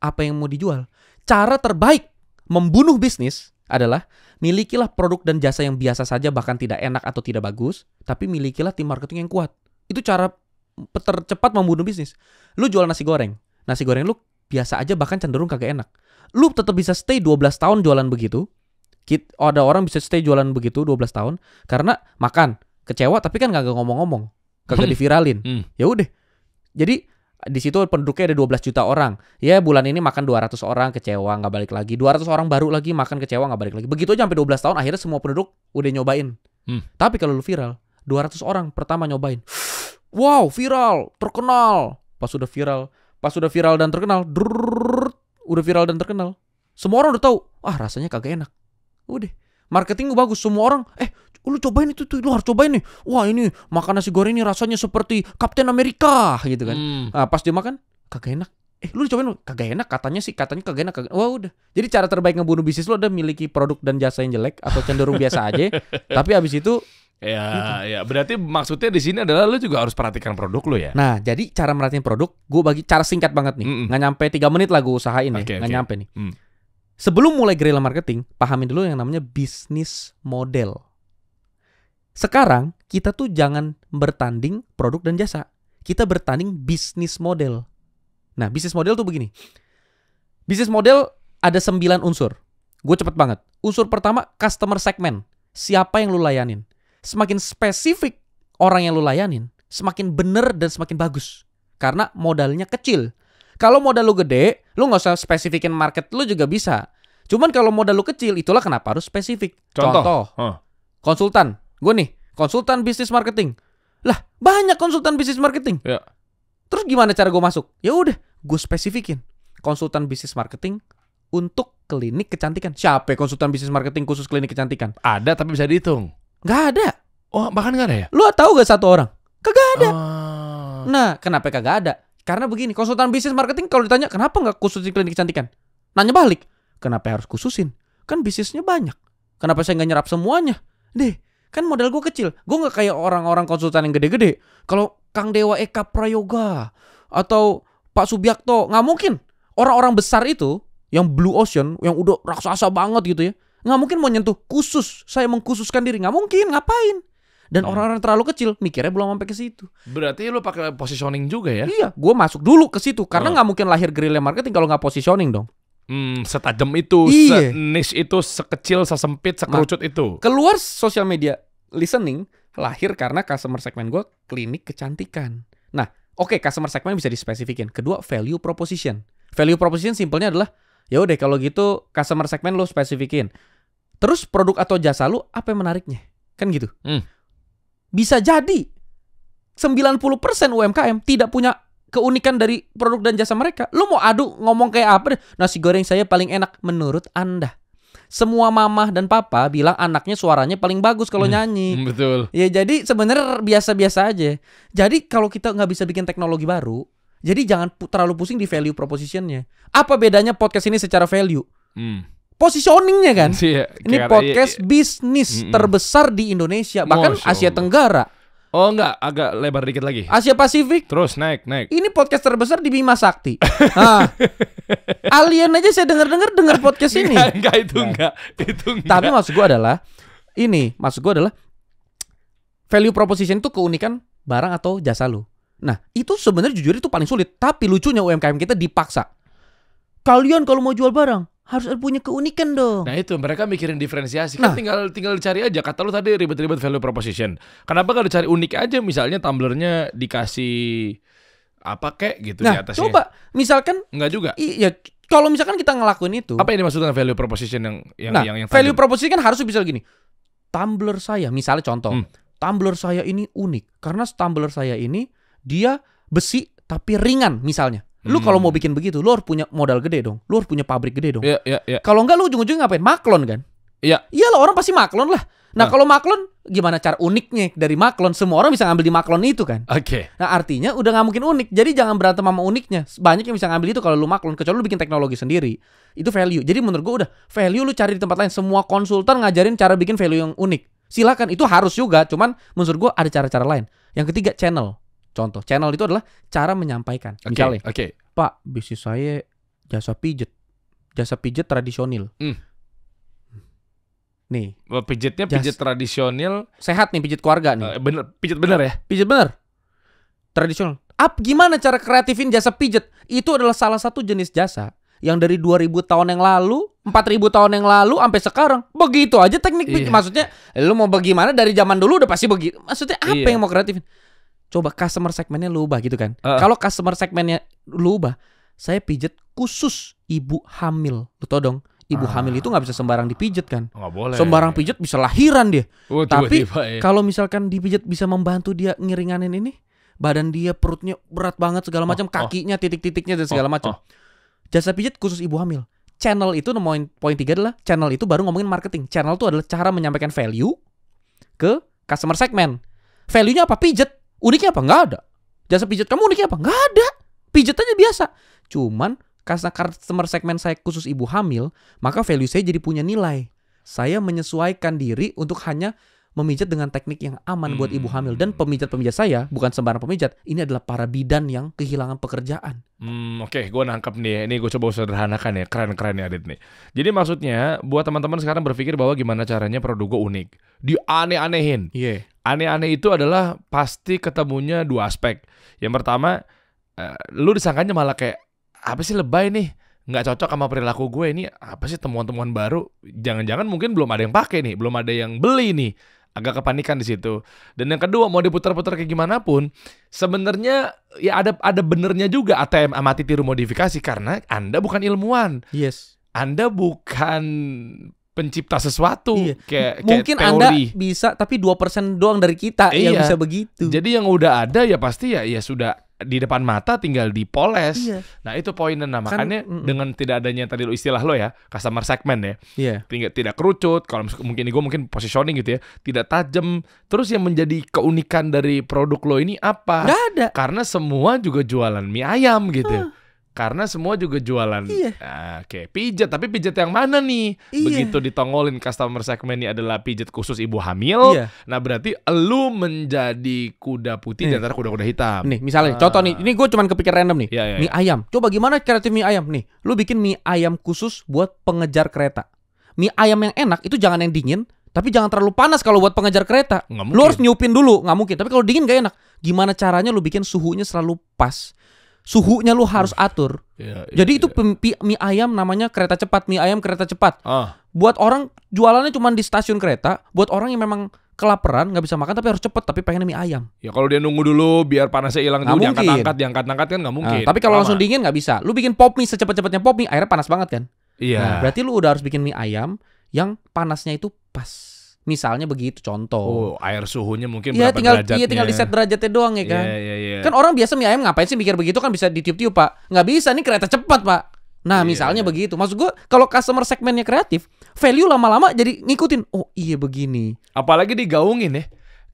apa yang mau dijual? Cara terbaik membunuh bisnis adalah milikilah produk dan jasa yang biasa saja bahkan tidak enak atau tidak bagus, tapi milikilah tim marketing yang kuat. Itu cara tercepat membunuh bisnis. Lu jual nasi goreng. Nasi goreng lu biasa aja bahkan cenderung kagak enak. Lu tetap bisa stay 12 tahun jualan begitu. Ada orang bisa stay jualan begitu 12 tahun karena makan, kecewa tapi kan kagak ngomong-ngomong. Kagak hmm. diviralin. Hmm. Ya udah. Jadi di situ penduduknya ada 12 juta orang. Ya bulan ini makan 200 orang kecewa nggak balik lagi. 200 orang baru lagi makan kecewa nggak balik lagi. Begitu aja sampai 12 tahun akhirnya semua penduduk udah nyobain. Hmm. Tapi kalau lu viral, 200 orang pertama nyobain wow viral terkenal pas sudah viral pas sudah viral dan terkenal drrrr, udah viral dan terkenal semua orang udah tahu ah rasanya kagak enak udah marketing bagus semua orang eh lu cobain itu tuh lu harus cobain nih wah ini makan nasi goreng ini rasanya seperti Captain America gitu kan hmm. nah, pas dia makan kagak enak eh lu cobain lu kagak enak katanya sih katanya kagak enak kagak wah udah jadi cara terbaik ngebunuh bisnis lu ada miliki produk dan jasa yang jelek atau cenderung biasa aja tapi abis itu Ya, gitu. ya. Berarti maksudnya di sini adalah lu juga harus perhatikan produk lu ya. Nah, jadi cara merhatiin produk, gue bagi cara singkat banget nih. Mm -mm. Nggak nyampe tiga menit lah gue usahain okay, ya. Okay. Nggak nyampe nih. Mm. Sebelum mulai guerrilla marketing, pahamin dulu yang namanya bisnis model. Sekarang kita tuh jangan bertanding produk dan jasa. Kita bertanding bisnis model. Nah, bisnis model tuh begini. Bisnis model ada sembilan unsur. Gue cepet banget. Unsur pertama, customer segment. Siapa yang lu layanin? semakin spesifik orang yang lu layanin, semakin bener dan semakin bagus. Karena modalnya kecil. Kalau modal lu gede, lu nggak usah spesifikin market lu juga bisa. Cuman kalau modal lu kecil, itulah kenapa harus spesifik. Contoh, Contoh huh. konsultan. Gue nih, konsultan bisnis marketing. Lah, banyak konsultan bisnis marketing. Ya. Terus gimana cara gue masuk? Ya udah, gue spesifikin. Konsultan bisnis marketing untuk klinik kecantikan. Siapa konsultan bisnis marketing khusus klinik kecantikan? Ada tapi bisa dihitung. Gak ada. Oh, bahkan gak ada ya? Lu tahu gak satu orang? Kagak ada. Oh. Nah, kenapa kagak ada? Karena begini, konsultan bisnis marketing kalau ditanya kenapa nggak khususin klinik kecantikan? Nanya balik, kenapa harus khususin? Kan bisnisnya banyak. Kenapa saya nggak nyerap semuanya? Deh, kan modal gue kecil. Gue nggak kayak orang-orang konsultan yang gede-gede. Kalau Kang Dewa Eka Prayoga atau Pak Subiakto, nggak mungkin. Orang-orang besar itu yang blue ocean, yang udah raksasa banget gitu ya, nggak mungkin mau nyentuh khusus saya mengkhususkan diri nggak mungkin ngapain dan hmm. orang-orang terlalu kecil mikirnya belum sampai ke situ. Berarti lu pakai positioning juga ya? Iya, gue masuk dulu ke situ karena oh. nggak oh. mungkin lahir gerilya marketing kalau nggak positioning dong. Hmm, setajam itu, iya. niche itu, sekecil, sesempit, sekerucut nah, itu. Keluar sosial media listening lahir karena customer segmen gue klinik kecantikan. Nah, oke okay, customer segmen bisa dispesifikin. Kedua value proposition. Value proposition simpelnya adalah ya udah kalau gitu customer segmen lo spesifikin Terus produk atau jasa lu apa yang menariknya? Kan gitu. Hmm. Bisa jadi 90% UMKM tidak punya keunikan dari produk dan jasa mereka. Lu mau adu ngomong kayak apa Nasi goreng saya paling enak menurut Anda. Semua mamah dan papa bilang anaknya suaranya paling bagus kalau hmm, nyanyi. Hmm, betul. Ya jadi sebenarnya biasa-biasa aja. Jadi kalau kita nggak bisa bikin teknologi baru, jadi jangan terlalu pusing di value propositionnya. Apa bedanya podcast ini secara value? Hmm positioningnya kan. Iya, ini podcast iya, iya. bisnis mm -mm. terbesar di Indonesia, bahkan Masya Asia Tenggara. Oh enggak, agak lebar dikit lagi. Asia Pasifik. Terus naik, naik. Ini podcast terbesar di Bima Sakti. nah, alien aja saya dengar-dengar dengar podcast ini. Enggak, enggak itu nah, enggak. Itu enggak. Tapi maksud gua adalah ini, maksud gua adalah value proposition itu keunikan barang atau jasa lu. Nah, itu sebenarnya jujur itu paling sulit, tapi lucunya UMKM kita dipaksa. Kalian kalau mau jual barang, harus punya keunikan dong. Nah itu mereka mikirin diferensiasi. Kan nah. Kan tinggal tinggal cari aja. Kata lu tadi ribet-ribet value proposition. Kenapa kalau cari unik aja? Misalnya tumblernya dikasih apa kek gitu nah, di atasnya. Coba misalkan Enggak juga. Iya kalau misalkan kita ngelakuin itu. Apa yang dimaksud dengan value proposition yang yang nah, yang, yang value tajam? proposition kan harus bisa gini. Tumbler saya misalnya contoh. Hmm. Tumbler saya ini unik karena tumbler saya ini dia besi tapi ringan misalnya. Lu kalau hmm. mau bikin begitu, lu harus punya modal gede dong. Lu harus punya pabrik gede dong. Iya, iya, iya. Kalau enggak lu ujung-ujungnya ngapain? Maklon kan? Iya. Iya Iyalah orang pasti maklon lah. Nah, nah. kalau maklon gimana cara uniknya dari maklon? Semua orang bisa ngambil di maklon itu kan? Oke. Okay. Nah, artinya udah nggak mungkin unik. Jadi jangan berantem sama uniknya. Banyak yang bisa ngambil itu kalau lu maklon kecuali lu bikin teknologi sendiri. Itu value. Jadi menurut gua udah value lu cari di tempat lain. Semua konsultan ngajarin cara bikin value yang unik. Silakan itu harus juga, cuman menurut gua ada cara-cara lain. Yang ketiga channel. Contoh, channel itu adalah cara menyampaikan. Okay, Misalnya, okay. Pak, bisnis saya jasa pijet, jasa pijet tradisional. Mm. Nih. Pijetnya pijet tradisional. Sehat nih pijet keluarga nih. Uh, bener, pijet bener ya? Pijet bener. Tradisional. Up, gimana cara kreatifin jasa pijet? Itu adalah salah satu jenis jasa yang dari 2000 tahun yang lalu, 4000 tahun yang lalu sampai sekarang. Begitu aja teknik yeah. maksudnya lu mau bagaimana dari zaman dulu udah pasti begitu. Maksudnya apa yeah. yang mau kreatifin? coba customer segmennya lu ubah gitu kan. Uh. Kalau customer segmennya lu ubah, saya pijet khusus ibu hamil. Lu tau dong, ibu uh. hamil itu nggak bisa sembarang dipijet kan. Nggak boleh. Sembarang pijet bisa lahiran dia. Uh, Tapi ya. kalau misalkan dipijet bisa membantu dia ngiringanin ini, badan dia perutnya berat banget segala oh, macam, oh, kakinya titik-titiknya dan segala oh, macam. Oh, Jasa pijet khusus ibu hamil. Channel itu nomor poin tiga adalah channel itu baru ngomongin marketing. Channel itu adalah cara menyampaikan value ke customer segmen. Value-nya apa pijet? Uniknya apa? Nggak ada. Jasa pijat kamu uniknya apa? Nggak ada. Pijat aja biasa. Cuman karena customer segmen saya khusus ibu hamil, maka value saya jadi punya nilai. Saya menyesuaikan diri untuk hanya memijat dengan teknik yang aman buat ibu hamil dan hmm. pemijat-pemijat saya bukan sembarang pemijat ini adalah para bidan yang kehilangan pekerjaan. Hmm, oke, okay. gue nangkep nih. Ya. Ini gue coba sederhanakan ya, keren-keren ya Adit nih. Jadi maksudnya buat teman-teman sekarang berpikir bahwa gimana caranya produk gue unik, aneh anehin Iya. Yeah aneh-aneh itu adalah pasti ketemunya dua aspek. Yang pertama, uh, lu disangkanya malah kayak apa sih lebay nih? nggak cocok sama perilaku gue ini apa sih temuan-temuan baru jangan-jangan mungkin belum ada yang pakai nih belum ada yang beli nih agak kepanikan di situ dan yang kedua mau diputar-putar kayak gimana pun sebenarnya ya ada ada benernya juga ATM amati tiru modifikasi karena anda bukan ilmuwan yes anda bukan pencipta sesuatu iya. kayak, kayak mungkin teori. anda bisa tapi dua persen doang dari kita eh, yang iya. bisa begitu jadi yang udah ada ya pasti ya ya sudah di depan mata tinggal dipoles iya. nah itu poinnya nah kan, makanya kan, dengan tidak adanya tadi lo istilah lo ya customer segment ya iya. tidak tidak kerucut kalau mungkin ini gue mungkin positioning gitu ya tidak tajam terus yang menjadi keunikan dari produk lo ini apa Gak ada karena semua juga jualan mie ayam gitu ya. ah karena semua juga jualan. Iya. Ah, oke, okay. pijat tapi pijat yang mana nih? Iya. Begitu ditongolin customer ini adalah pijat khusus ibu hamil. Iya. Nah, berarti lu menjadi kuda putih nih. di antara kuda-kuda hitam. Nih, misalnya ah. contoh nih, ini gue cuman kepikir random nih. Iya, iya, mie iya. ayam. Coba gimana kreatif mie ayam nih? Lu bikin mie ayam khusus buat pengejar kereta. Mie ayam yang enak itu jangan yang dingin, tapi jangan terlalu panas kalau buat pengejar kereta. Lu harus nyupin dulu, nggak mungkin. Tapi kalau dingin gak enak. Gimana caranya lu bikin suhunya selalu pas? suhunya lu harus hmm. atur. Yeah, yeah, Jadi itu yeah. Iya. mie ayam namanya kereta cepat, mie ayam kereta cepat. Ah. Buat orang jualannya cuma di stasiun kereta, buat orang yang memang kelaparan nggak bisa makan tapi harus cepet tapi pengen mie ayam. Ya kalau dia nunggu dulu biar panasnya hilang dulu diangkat-angkat diangkat-angkat kan nggak mungkin. Nah, tapi kalau langsung dingin nggak bisa. Lu bikin pop mie secepat-cepatnya pop mie airnya panas banget kan? Iya. Yeah. Nah, berarti lu udah harus bikin mie ayam yang panasnya itu pas. Misalnya begitu contoh. Oh, air suhunya mungkin ya, berapa tinggal, derajatnya. Iya, tinggal di set derajatnya doang ya iya, kan. Yeah, yeah, yeah. Kan orang biasa mie ayam ngapain sih mikir begitu kan bisa ditiup-tiup, Pak. Nggak bisa, nih kereta cepat, Pak. Nah, yeah, misalnya yeah. begitu. Maksud gue kalau customer segmennya kreatif, value lama-lama jadi ngikutin. Oh, iya begini. Apalagi digaungin ya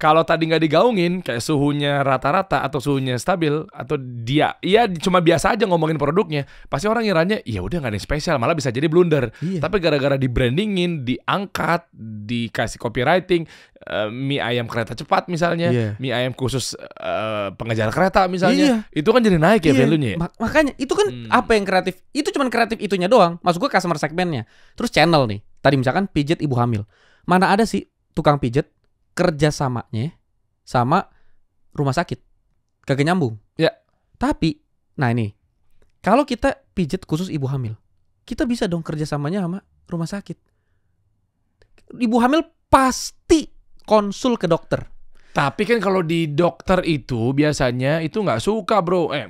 kalau tadi nggak digaungin, kayak suhunya rata-rata atau suhunya stabil atau dia, iya cuma biasa aja ngomongin produknya, pasti orang ngiranya ya udah nggak ada yang spesial, malah bisa jadi blunder. Iya. Tapi gara-gara di brandingin, diangkat, dikasih copywriting, uh, mie ayam kereta cepat misalnya, iya. mie ayam khusus uh, pengejar kereta misalnya, iya. itu kan jadi naik ya iya. value-nya. Ya? Mak makanya itu kan hmm. apa yang kreatif? Itu cuma kreatif itunya doang. masuk gua customer segmennya. Terus channel nih. Tadi misalkan pijet ibu hamil. Mana ada sih tukang pijet kerjasamanya sama rumah sakit kagak nyambung. Ya. Tapi, nah ini, kalau kita pijet khusus ibu hamil, kita bisa dong kerjasamanya sama rumah sakit. Ibu hamil pasti konsul ke dokter. Tapi kan kalau di dokter itu biasanya itu nggak suka bro. Eh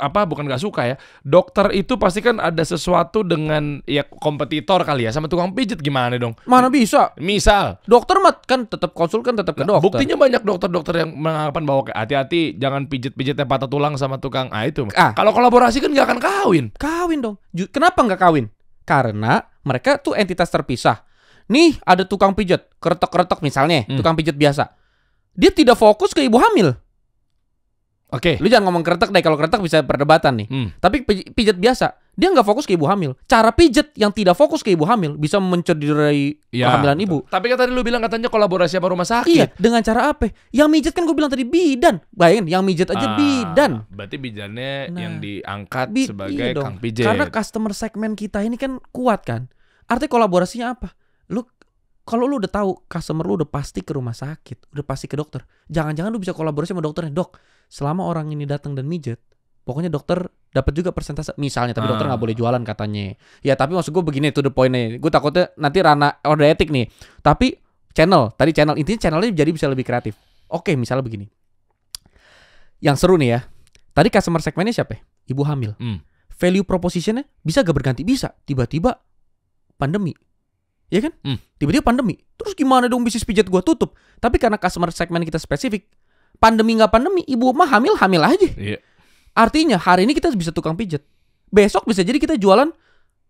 apa bukan nggak suka ya? Dokter itu pasti kan ada sesuatu dengan ya kompetitor kali ya sama tukang pijit gimana dong? Mana bisa? Misal dokter mat kan tetap konsul kan tetap ke nah, dokter. Buktinya banyak dokter-dokter yang menganggapan bahwa hati-hati jangan pijit-pijitnya patah tulang sama tukang ah itu. Ah. Kalau kolaborasi kan nggak akan kawin. Kawin dong. Kenapa nggak kawin? Karena mereka tuh entitas terpisah. Nih ada tukang pijat, keretok-keretok misalnya, hmm. tukang pijat biasa dia tidak fokus ke ibu hamil. Oke. Okay. Lu jangan ngomong kretek deh kalau kretek bisa perdebatan nih. Hmm. Tapi pijat biasa, dia nggak fokus ke ibu hamil. Cara pijat yang tidak fokus ke ibu hamil bisa mencederai ya. kehamilan ibu. Tapi kan tadi lu bilang katanya kolaborasi sama rumah sakit. Iya, dengan cara apa? Yang mijat kan gue bilang tadi bidan. Bayangin, yang mijat aja ah, bidan. Berarti bidannya nah, yang diangkat bi sebagai iya kang pijat. Karena customer segmen kita ini kan kuat kan. Artinya kolaborasinya apa? Lu kalau lu udah tahu customer lu udah pasti ke rumah sakit, udah pasti ke dokter. Jangan-jangan lu bisa kolaborasi sama dokternya, dok. Selama orang ini datang dan mijet, pokoknya dokter dapat juga persentase misalnya, tapi dokter nggak ah. boleh jualan katanya. Ya tapi maksud gue begini itu the pointnya, gue takutnya nanti rana order etik nih. Tapi channel, tadi channel intinya channelnya jadi bisa lebih kreatif. Oke, misalnya begini. Yang seru nih ya, tadi customer segmennya siapa? Ibu hamil. Hmm. Value propositionnya bisa gak berganti? Bisa. Tiba-tiba pandemi ya kan? tiba hmm. Tiba-tiba pandemi, terus gimana dong bisnis pijat gua tutup? Tapi karena customer segmen kita spesifik, pandemi nggak pandemi, ibu mah hamil hamil aja. Yeah. Artinya hari ini kita bisa tukang pijat, besok bisa jadi kita jualan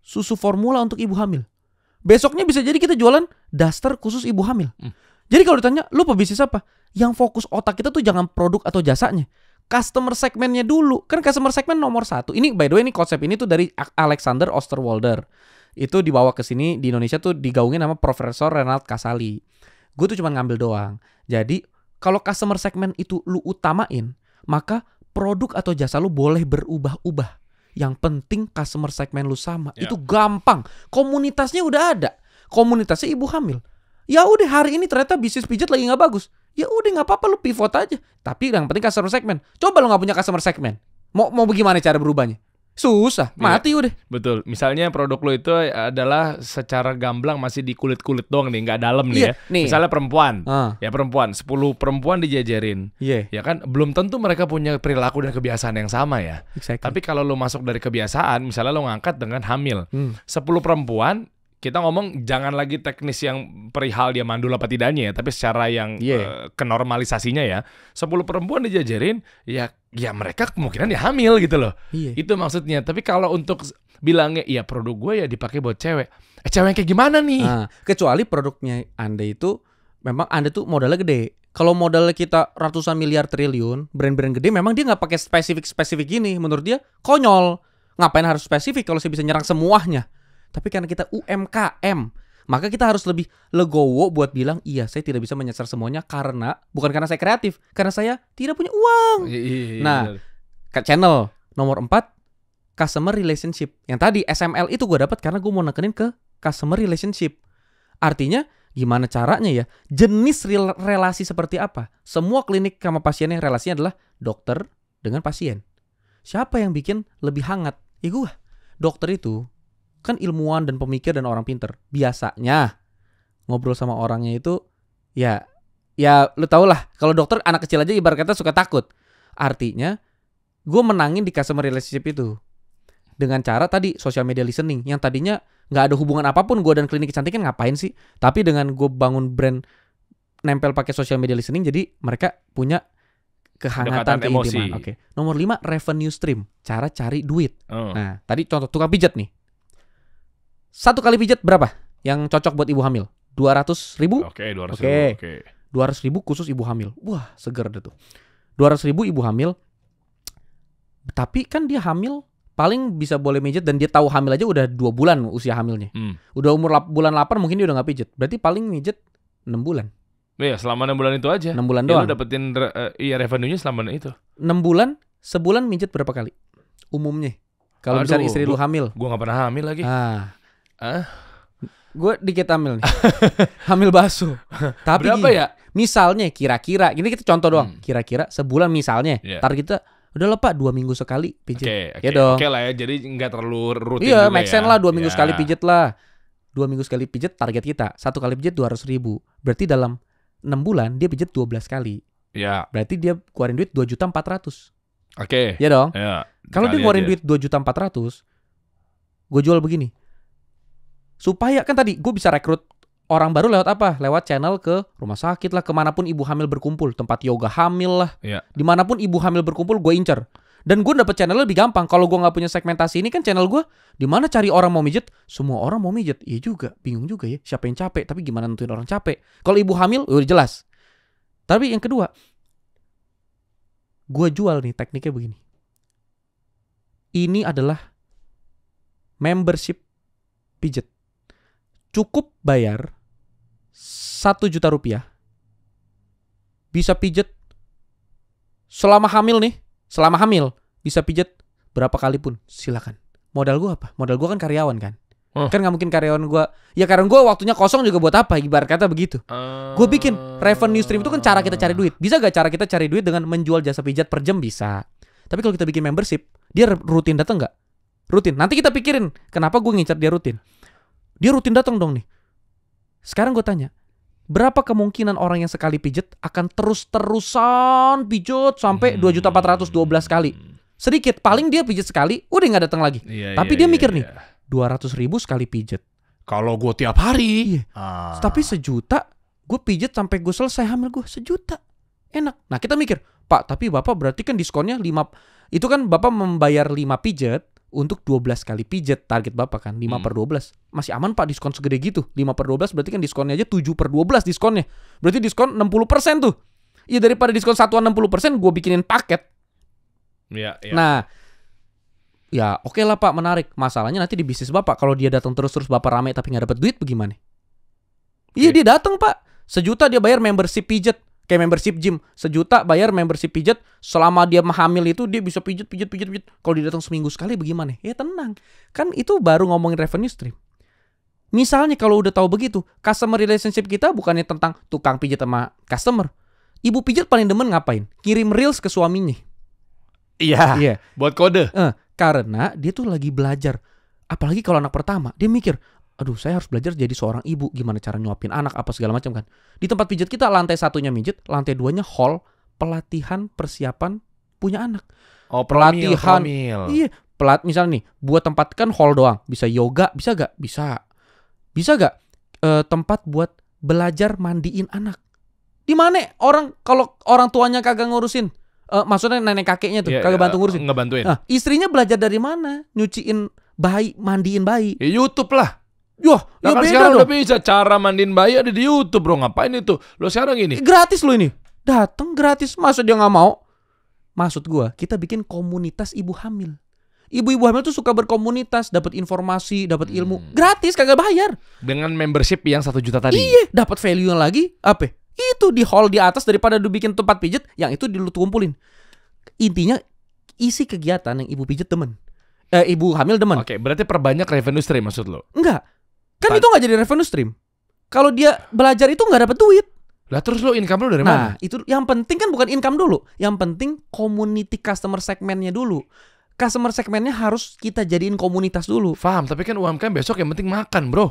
susu formula untuk ibu hamil, besoknya bisa jadi kita jualan daster khusus ibu hamil. Hmm. Jadi kalau ditanya, lu pebisnis apa? Yang fokus otak kita tuh jangan produk atau jasanya, customer segmennya dulu. Kan customer segmen nomor satu. Ini by the way ini konsep ini tuh dari Alexander Osterwalder itu dibawa ke sini di Indonesia tuh digaungin nama Profesor Renald Kasali. Gue tuh cuma ngambil doang. Jadi kalau customer segmen itu lu utamain, maka produk atau jasa lu boleh berubah-ubah. Yang penting customer segmen lu sama. Yeah. Itu gampang. Komunitasnya udah ada. Komunitasnya ibu hamil. Ya udah hari ini ternyata bisnis pijat lagi nggak bagus. Ya udah nggak apa-apa lu pivot aja. Tapi yang penting customer segmen. Coba lu nggak punya customer segmen. Mau mau bagaimana cara berubahnya? Susah, iya. mati ya, udah. Betul. Misalnya produk lo itu adalah secara gamblang masih di kulit-kulit doang nih, nggak dalam nih iya, ya. Nih. Misalnya perempuan. Uh. Ya perempuan, 10 perempuan dijajarin. Yeah. Ya kan belum tentu mereka punya perilaku dan kebiasaan yang sama ya. Exactly. Tapi kalau lo masuk dari kebiasaan, misalnya lo ngangkat dengan hamil. Hmm. 10 perempuan kita ngomong jangan lagi teknis yang perihal dia mandul apa tidaknya ya, tapi secara yang yeah. Iya. uh, kenormalisasinya ya. 10 perempuan dijajarin, ya ya mereka kemungkinan ya hamil gitu loh. Yeah. Itu maksudnya. Tapi kalau untuk bilangnya ya produk gue ya dipakai buat cewek. Eh cewek yang kayak gimana nih? Nah, kecuali produknya Anda itu memang Anda tuh modalnya gede. Kalau modal kita ratusan miliar triliun, brand-brand gede memang dia nggak pakai spesifik-spesifik gini. Menurut dia konyol. Ngapain harus spesifik kalau saya bisa nyerang semuanya? Tapi karena kita UMKM, maka kita harus lebih legowo buat bilang iya saya tidak bisa menyasar semuanya karena bukan karena saya kreatif, karena saya tidak punya uang. Iya, iya, iya, nah, ke channel nomor 4 customer relationship. Yang tadi SML itu gue dapat karena gue mau nekenin ke customer relationship. Artinya gimana caranya ya? Jenis relasi seperti apa? Semua klinik sama pasiennya relasinya adalah dokter dengan pasien. Siapa yang bikin lebih hangat? Ya gue. Dokter itu kan ilmuwan dan pemikir dan orang pinter biasanya ngobrol sama orangnya itu ya ya lu tau lah kalau dokter anak kecil aja ibarat kata suka takut artinya gue menangin di customer relationship itu dengan cara tadi social media listening yang tadinya nggak ada hubungan apapun gue dan klinik kecantikan ngapain sih tapi dengan gue bangun brand nempel pakai social media listening jadi mereka punya kehangatan emosi keintiman. Oke. Nomor lima revenue stream, cara cari duit. Oh. Nah, tadi contoh tukang pijat nih. Satu kali pijat berapa yang cocok buat ibu hamil? 200 ribu? Oke, okay, 200 okay. ribu. Oke. Okay. 200 ribu khusus ibu hamil. Wah, seger deh tuh. 200 ribu ibu hamil. Tapi kan dia hamil paling bisa boleh pijat dan dia tahu hamil aja udah dua bulan usia hamilnya. Hmm. Udah umur bulan 8 mungkin dia udah gak pijat Berarti paling pijat 6 bulan. Iya, selama 6 bulan itu aja. 6 bulan ya, doang. Ya, dapetin uh, iya revenue-nya selama itu. 6 bulan, sebulan mijet berapa kali? Umumnya. Kalau misalnya istri lu hamil. Gua nggak pernah hamil lagi. Ah. Gue dikit hamil nih. hamil basuh. Tapi Berapa ya? Misalnya kira-kira, ini kita contoh doang. Hmm. Kira-kira sebulan misalnya. Yeah. Target kita udah lah dua minggu sekali pijit. Oke, okay, iya okay. ya dong. Oke okay lah ya, jadi nggak terlalu rutin. Iya, make sense ya. lah dua minggu yeah. sekali pijit lah. Dua minggu sekali pijit target kita. Satu kali pijit dua ratus ribu. Berarti dalam enam bulan dia pijit dua belas kali. Iya. Berarti dia keluarin duit dua juta empat ratus. Oke. Okay. Ya dong. Yeah. Kalau dia keluarin duit dua juta empat ratus, gue jual begini supaya kan tadi gue bisa rekrut orang baru lewat apa? Lewat channel ke rumah sakit lah, kemanapun ibu hamil berkumpul, tempat yoga hamil lah, yeah. dimanapun ibu hamil berkumpul gue incer. Dan gue dapet channel lebih gampang. Kalau gue nggak punya segmentasi ini kan channel gue di mana cari orang mau mijet, semua orang mau mijet. Iya juga, bingung juga ya. Siapa yang capek? Tapi gimana nentuin orang capek? Kalau ibu hamil, oh, udah jelas. Tapi yang kedua, gue jual nih tekniknya begini. Ini adalah membership pijet cukup bayar satu juta rupiah bisa pijet selama hamil nih selama hamil bisa pijet berapa kali pun silakan modal gue apa modal gue kan karyawan kan Oh. Kan nggak mungkin karyawan gue Ya karyawan gue waktunya kosong juga buat apa Ibarat kata begitu uh, Gue bikin revenue stream itu kan cara kita cari duit Bisa gak cara kita cari duit dengan menjual jasa pijat per jam? Bisa Tapi kalau kita bikin membership Dia rutin datang nggak Rutin Nanti kita pikirin Kenapa gue ngincar dia rutin dia rutin datang dong nih. Sekarang gue tanya, berapa kemungkinan orang yang sekali pijet akan terus-terusan pijet sampai dua juta hmm. empat ratus dua belas kali? Sedikit, paling dia pijet sekali, udah nggak datang lagi. Iya, Tapi iya, dia iya, mikir iya, nih, dua ratus ribu sekali pijet. Kalau gue tiap hari, iya. ah. tapi sejuta, gue pijet sampai gue selesai hamil gue sejuta, enak. Nah kita mikir, Pak, tapi Bapak berarti kan diskonnya lima, itu kan Bapak membayar lima pijet, untuk 12 kali pijet target Bapak kan 5 hmm. per 12 masih aman Pak diskon segede gitu 5 per 12 berarti kan diskonnya aja 7 per 12 diskonnya berarti diskon 60% tuh Iya daripada diskon satuan 60% gue bikinin paket ya, ya. nah ya oke okay lah Pak menarik masalahnya nanti di bisnis Bapak kalau dia datang terus-terus Bapak rame tapi gak dapat duit bagaimana iya okay. dia datang Pak sejuta dia bayar membership pijet Kayak membership gym, sejuta bayar membership pijat, selama dia hamil itu dia bisa pijat, pijat, pijat, pijat. Kalau dia datang seminggu sekali bagaimana? Ya tenang, kan itu baru ngomongin revenue stream. Misalnya kalau udah tahu begitu, customer relationship kita bukannya tentang tukang pijat sama customer. Ibu pijat paling demen ngapain? Kirim reels ke suaminya. Iya. Iya. Buat kode. Eh, karena dia tuh lagi belajar. Apalagi kalau anak pertama, dia mikir, aduh saya harus belajar jadi seorang ibu gimana cara nyuapin anak apa segala macam kan di tempat pijat kita lantai satunya mijit lantai duanya hall pelatihan persiapan punya anak oh pelatihan promil. iya pelat misalnya nih buat tempat kan hall doang bisa yoga bisa gak bisa bisa gak e, eh, tempat buat belajar mandiin anak di mana orang kalau orang tuanya kagak ngurusin e, maksudnya nenek kakeknya tuh yeah, kagak iya, bantu ngurusin. Nggak bantuin. Nah, istrinya belajar dari mana? Nyuciin bayi, mandiin bayi. Ya, YouTube lah. Wah, ya kan beda sekarang dong. udah bisa cara mandiin bayi ada di YouTube, Bro. Ngapain itu? Lo sekarang ini Gratis lo ini. Datang gratis, maksud dia nggak mau? Maksud gua, kita bikin komunitas ibu hamil. Ibu-ibu hamil tuh suka berkomunitas, dapat informasi, dapat ilmu, hmm. gratis, kagak bayar. Dengan membership yang satu juta tadi. Iya, dapat value yang lagi. Apa? Itu di hall di atas daripada lu bikin tempat pijet, yang itu lu kumpulin. Intinya isi kegiatan yang ibu pijet temen. Eh, ibu hamil temen. Oke, berarti perbanyak revenue stream maksud lo? Enggak Kan Pat itu nggak jadi revenue stream. Kalau dia belajar itu nggak dapat duit. Lah terus lo income lo dari nah, mana? Nah, itu yang penting kan bukan income dulu. Yang penting community customer segmennya dulu. Customer segmennya harus kita jadiin komunitas dulu. Faham, tapi kan UMKM besok yang penting makan, Bro.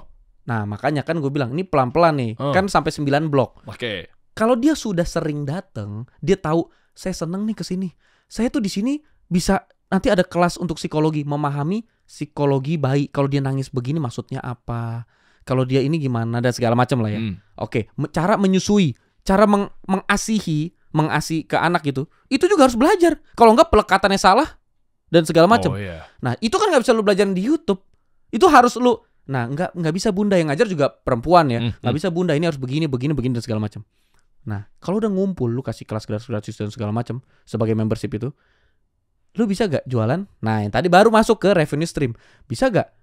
Nah, makanya kan gue bilang ini pelan-pelan nih. Hmm. Kan sampai 9 blok. Oke. Okay. Kalau dia sudah sering datang, dia tahu saya seneng nih ke sini. Saya tuh di sini bisa nanti ada kelas untuk psikologi memahami psikologi bayi kalau dia nangis begini maksudnya apa kalau dia ini gimana dan segala macam lah ya hmm. oke cara menyusui cara meng mengasihi mengasi ke anak gitu itu juga harus belajar kalau enggak pelekatannya salah dan segala macam oh, yeah. nah itu kan nggak bisa lu belajar di YouTube itu harus lu nah nggak nggak bisa bunda yang ngajar juga perempuan ya hmm, nggak -hmm. bisa bunda ini harus begini begini begini dan segala macam Nah, kalau udah ngumpul lu kasih kelas kelas gratis dan segala macam sebagai membership itu, lu bisa gak jualan? Nah yang tadi baru masuk ke revenue stream, bisa gak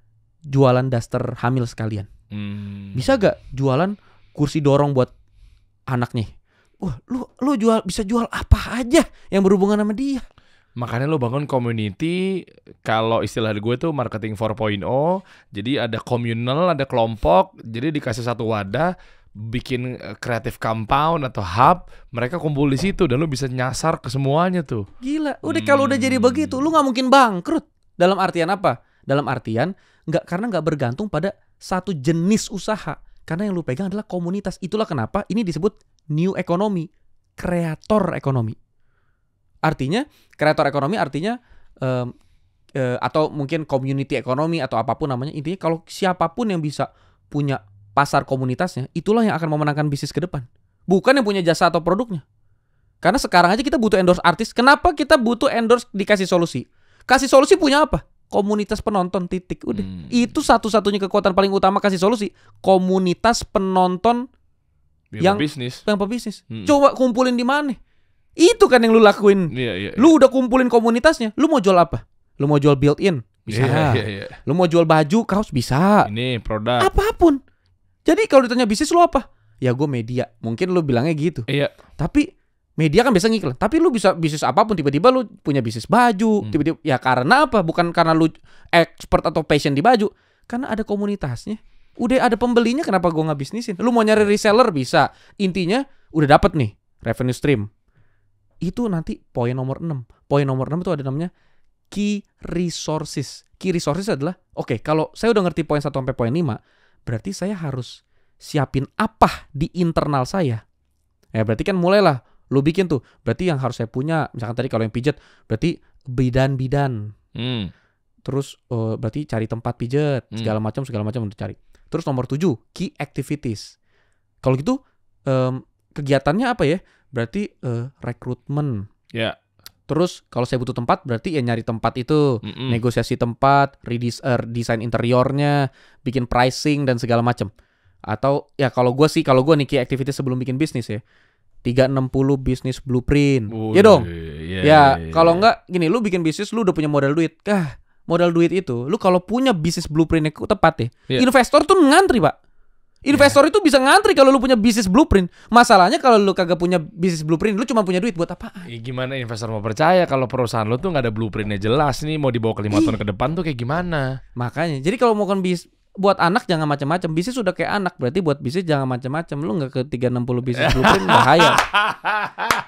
jualan daster hamil sekalian? Hmm. Bisa gak jualan kursi dorong buat anaknya? Wah, lu lu jual bisa jual apa aja yang berhubungan sama dia. Makanya lu bangun community, kalau istilah gue tuh marketing 4.0, jadi ada communal, ada kelompok, jadi dikasih satu wadah, bikin eh, kreatif compound atau hub, mereka kumpul di situ dan lu bisa nyasar ke semuanya tuh. Gila, udah hmm. kalau udah jadi begitu, lu nggak mungkin bangkrut. Dalam artian apa? Dalam artian nggak karena nggak bergantung pada satu jenis usaha. Karena yang lu pegang adalah komunitas. Itulah kenapa ini disebut new economy, kreator ekonomi. Artinya kreator ekonomi artinya um, uh, atau mungkin community ekonomi atau apapun namanya intinya kalau siapapun yang bisa punya pasar komunitasnya, itulah yang akan memenangkan bisnis ke depan. Bukan yang punya jasa atau produknya. Karena sekarang aja kita butuh endorse artis. Kenapa kita butuh endorse dikasih solusi? Kasih solusi punya apa? Komunitas penonton titik udah. Hmm. Itu satu-satunya kekuatan paling utama kasih solusi. Komunitas penonton yang, bisnis Yang pebisnis. Hmm. Coba kumpulin di mana? Itu kan yang lu lakuin. Yeah, yeah, yeah. Lu iya. udah kumpulin komunitasnya. Lu mau jual apa? Lu mau jual built-in? Bisa. Yeah, yeah, yeah. Lu mau jual baju, kaos bisa. Ini produk. Apapun. Jadi kalau ditanya bisnis lo apa? Ya gue media. Mungkin lo bilangnya gitu. Iya. Tapi media kan biasa ngiklan. Tapi lo bisa bisnis apapun tiba-tiba lo punya bisnis baju, tiba hmm. tiba-tiba ya karena apa? Bukan karena lo expert atau passion di baju, karena ada komunitasnya. Udah ada pembelinya kenapa gue nggak bisnisin? Lo mau nyari reseller bisa. Intinya udah dapet nih revenue stream. Itu nanti poin nomor 6. Poin nomor 6 itu ada namanya key resources. Key resources adalah oke, okay, kalau saya udah ngerti poin 1 sampai poin 5, berarti saya harus siapin apa di internal saya. Ya berarti kan mulailah lu bikin tuh. Berarti yang harus saya punya, misalkan tadi kalau yang pijat berarti bidan-bidan. Hmm. Terus uh, berarti cari tempat pijat hmm. segala macam segala macam untuk cari. Terus nomor tujuh, key activities. Kalau gitu um, kegiatannya apa ya? Berarti uh, rekrutmen. Ya. Yeah. Terus kalau saya butuh tempat berarti ya nyari tempat itu, mm -mm. negosiasi tempat, redesign er, uh, interiornya, bikin pricing dan segala macam. Atau ya kalau gue sih kalau gue nih key activity sebelum bikin bisnis ya. 360 bisnis blueprint. Uy, iya iya, ya dong. Yeah, ya, kalau enggak iya. gini lu bikin bisnis lu udah punya modal duit. Kah, modal duit itu lu kalau punya bisnis blueprintnya tepat ya. Yeah. Investor tuh ngantri, Pak. Investor yeah. itu bisa ngantri kalau lu punya bisnis blueprint. Masalahnya kalau lu kagak punya bisnis blueprint, lu cuma punya duit buat apa? Ya, gimana investor mau percaya kalau perusahaan lu tuh nggak ada blueprintnya jelas nih mau dibawa ke lima tahun ke depan tuh kayak gimana? Makanya, jadi kalau mau kan bis buat anak jangan macam-macam. Bisnis sudah kayak anak, berarti buat bisnis jangan macam-macam. Lu nggak ke 360 bisnis blueprint bahaya.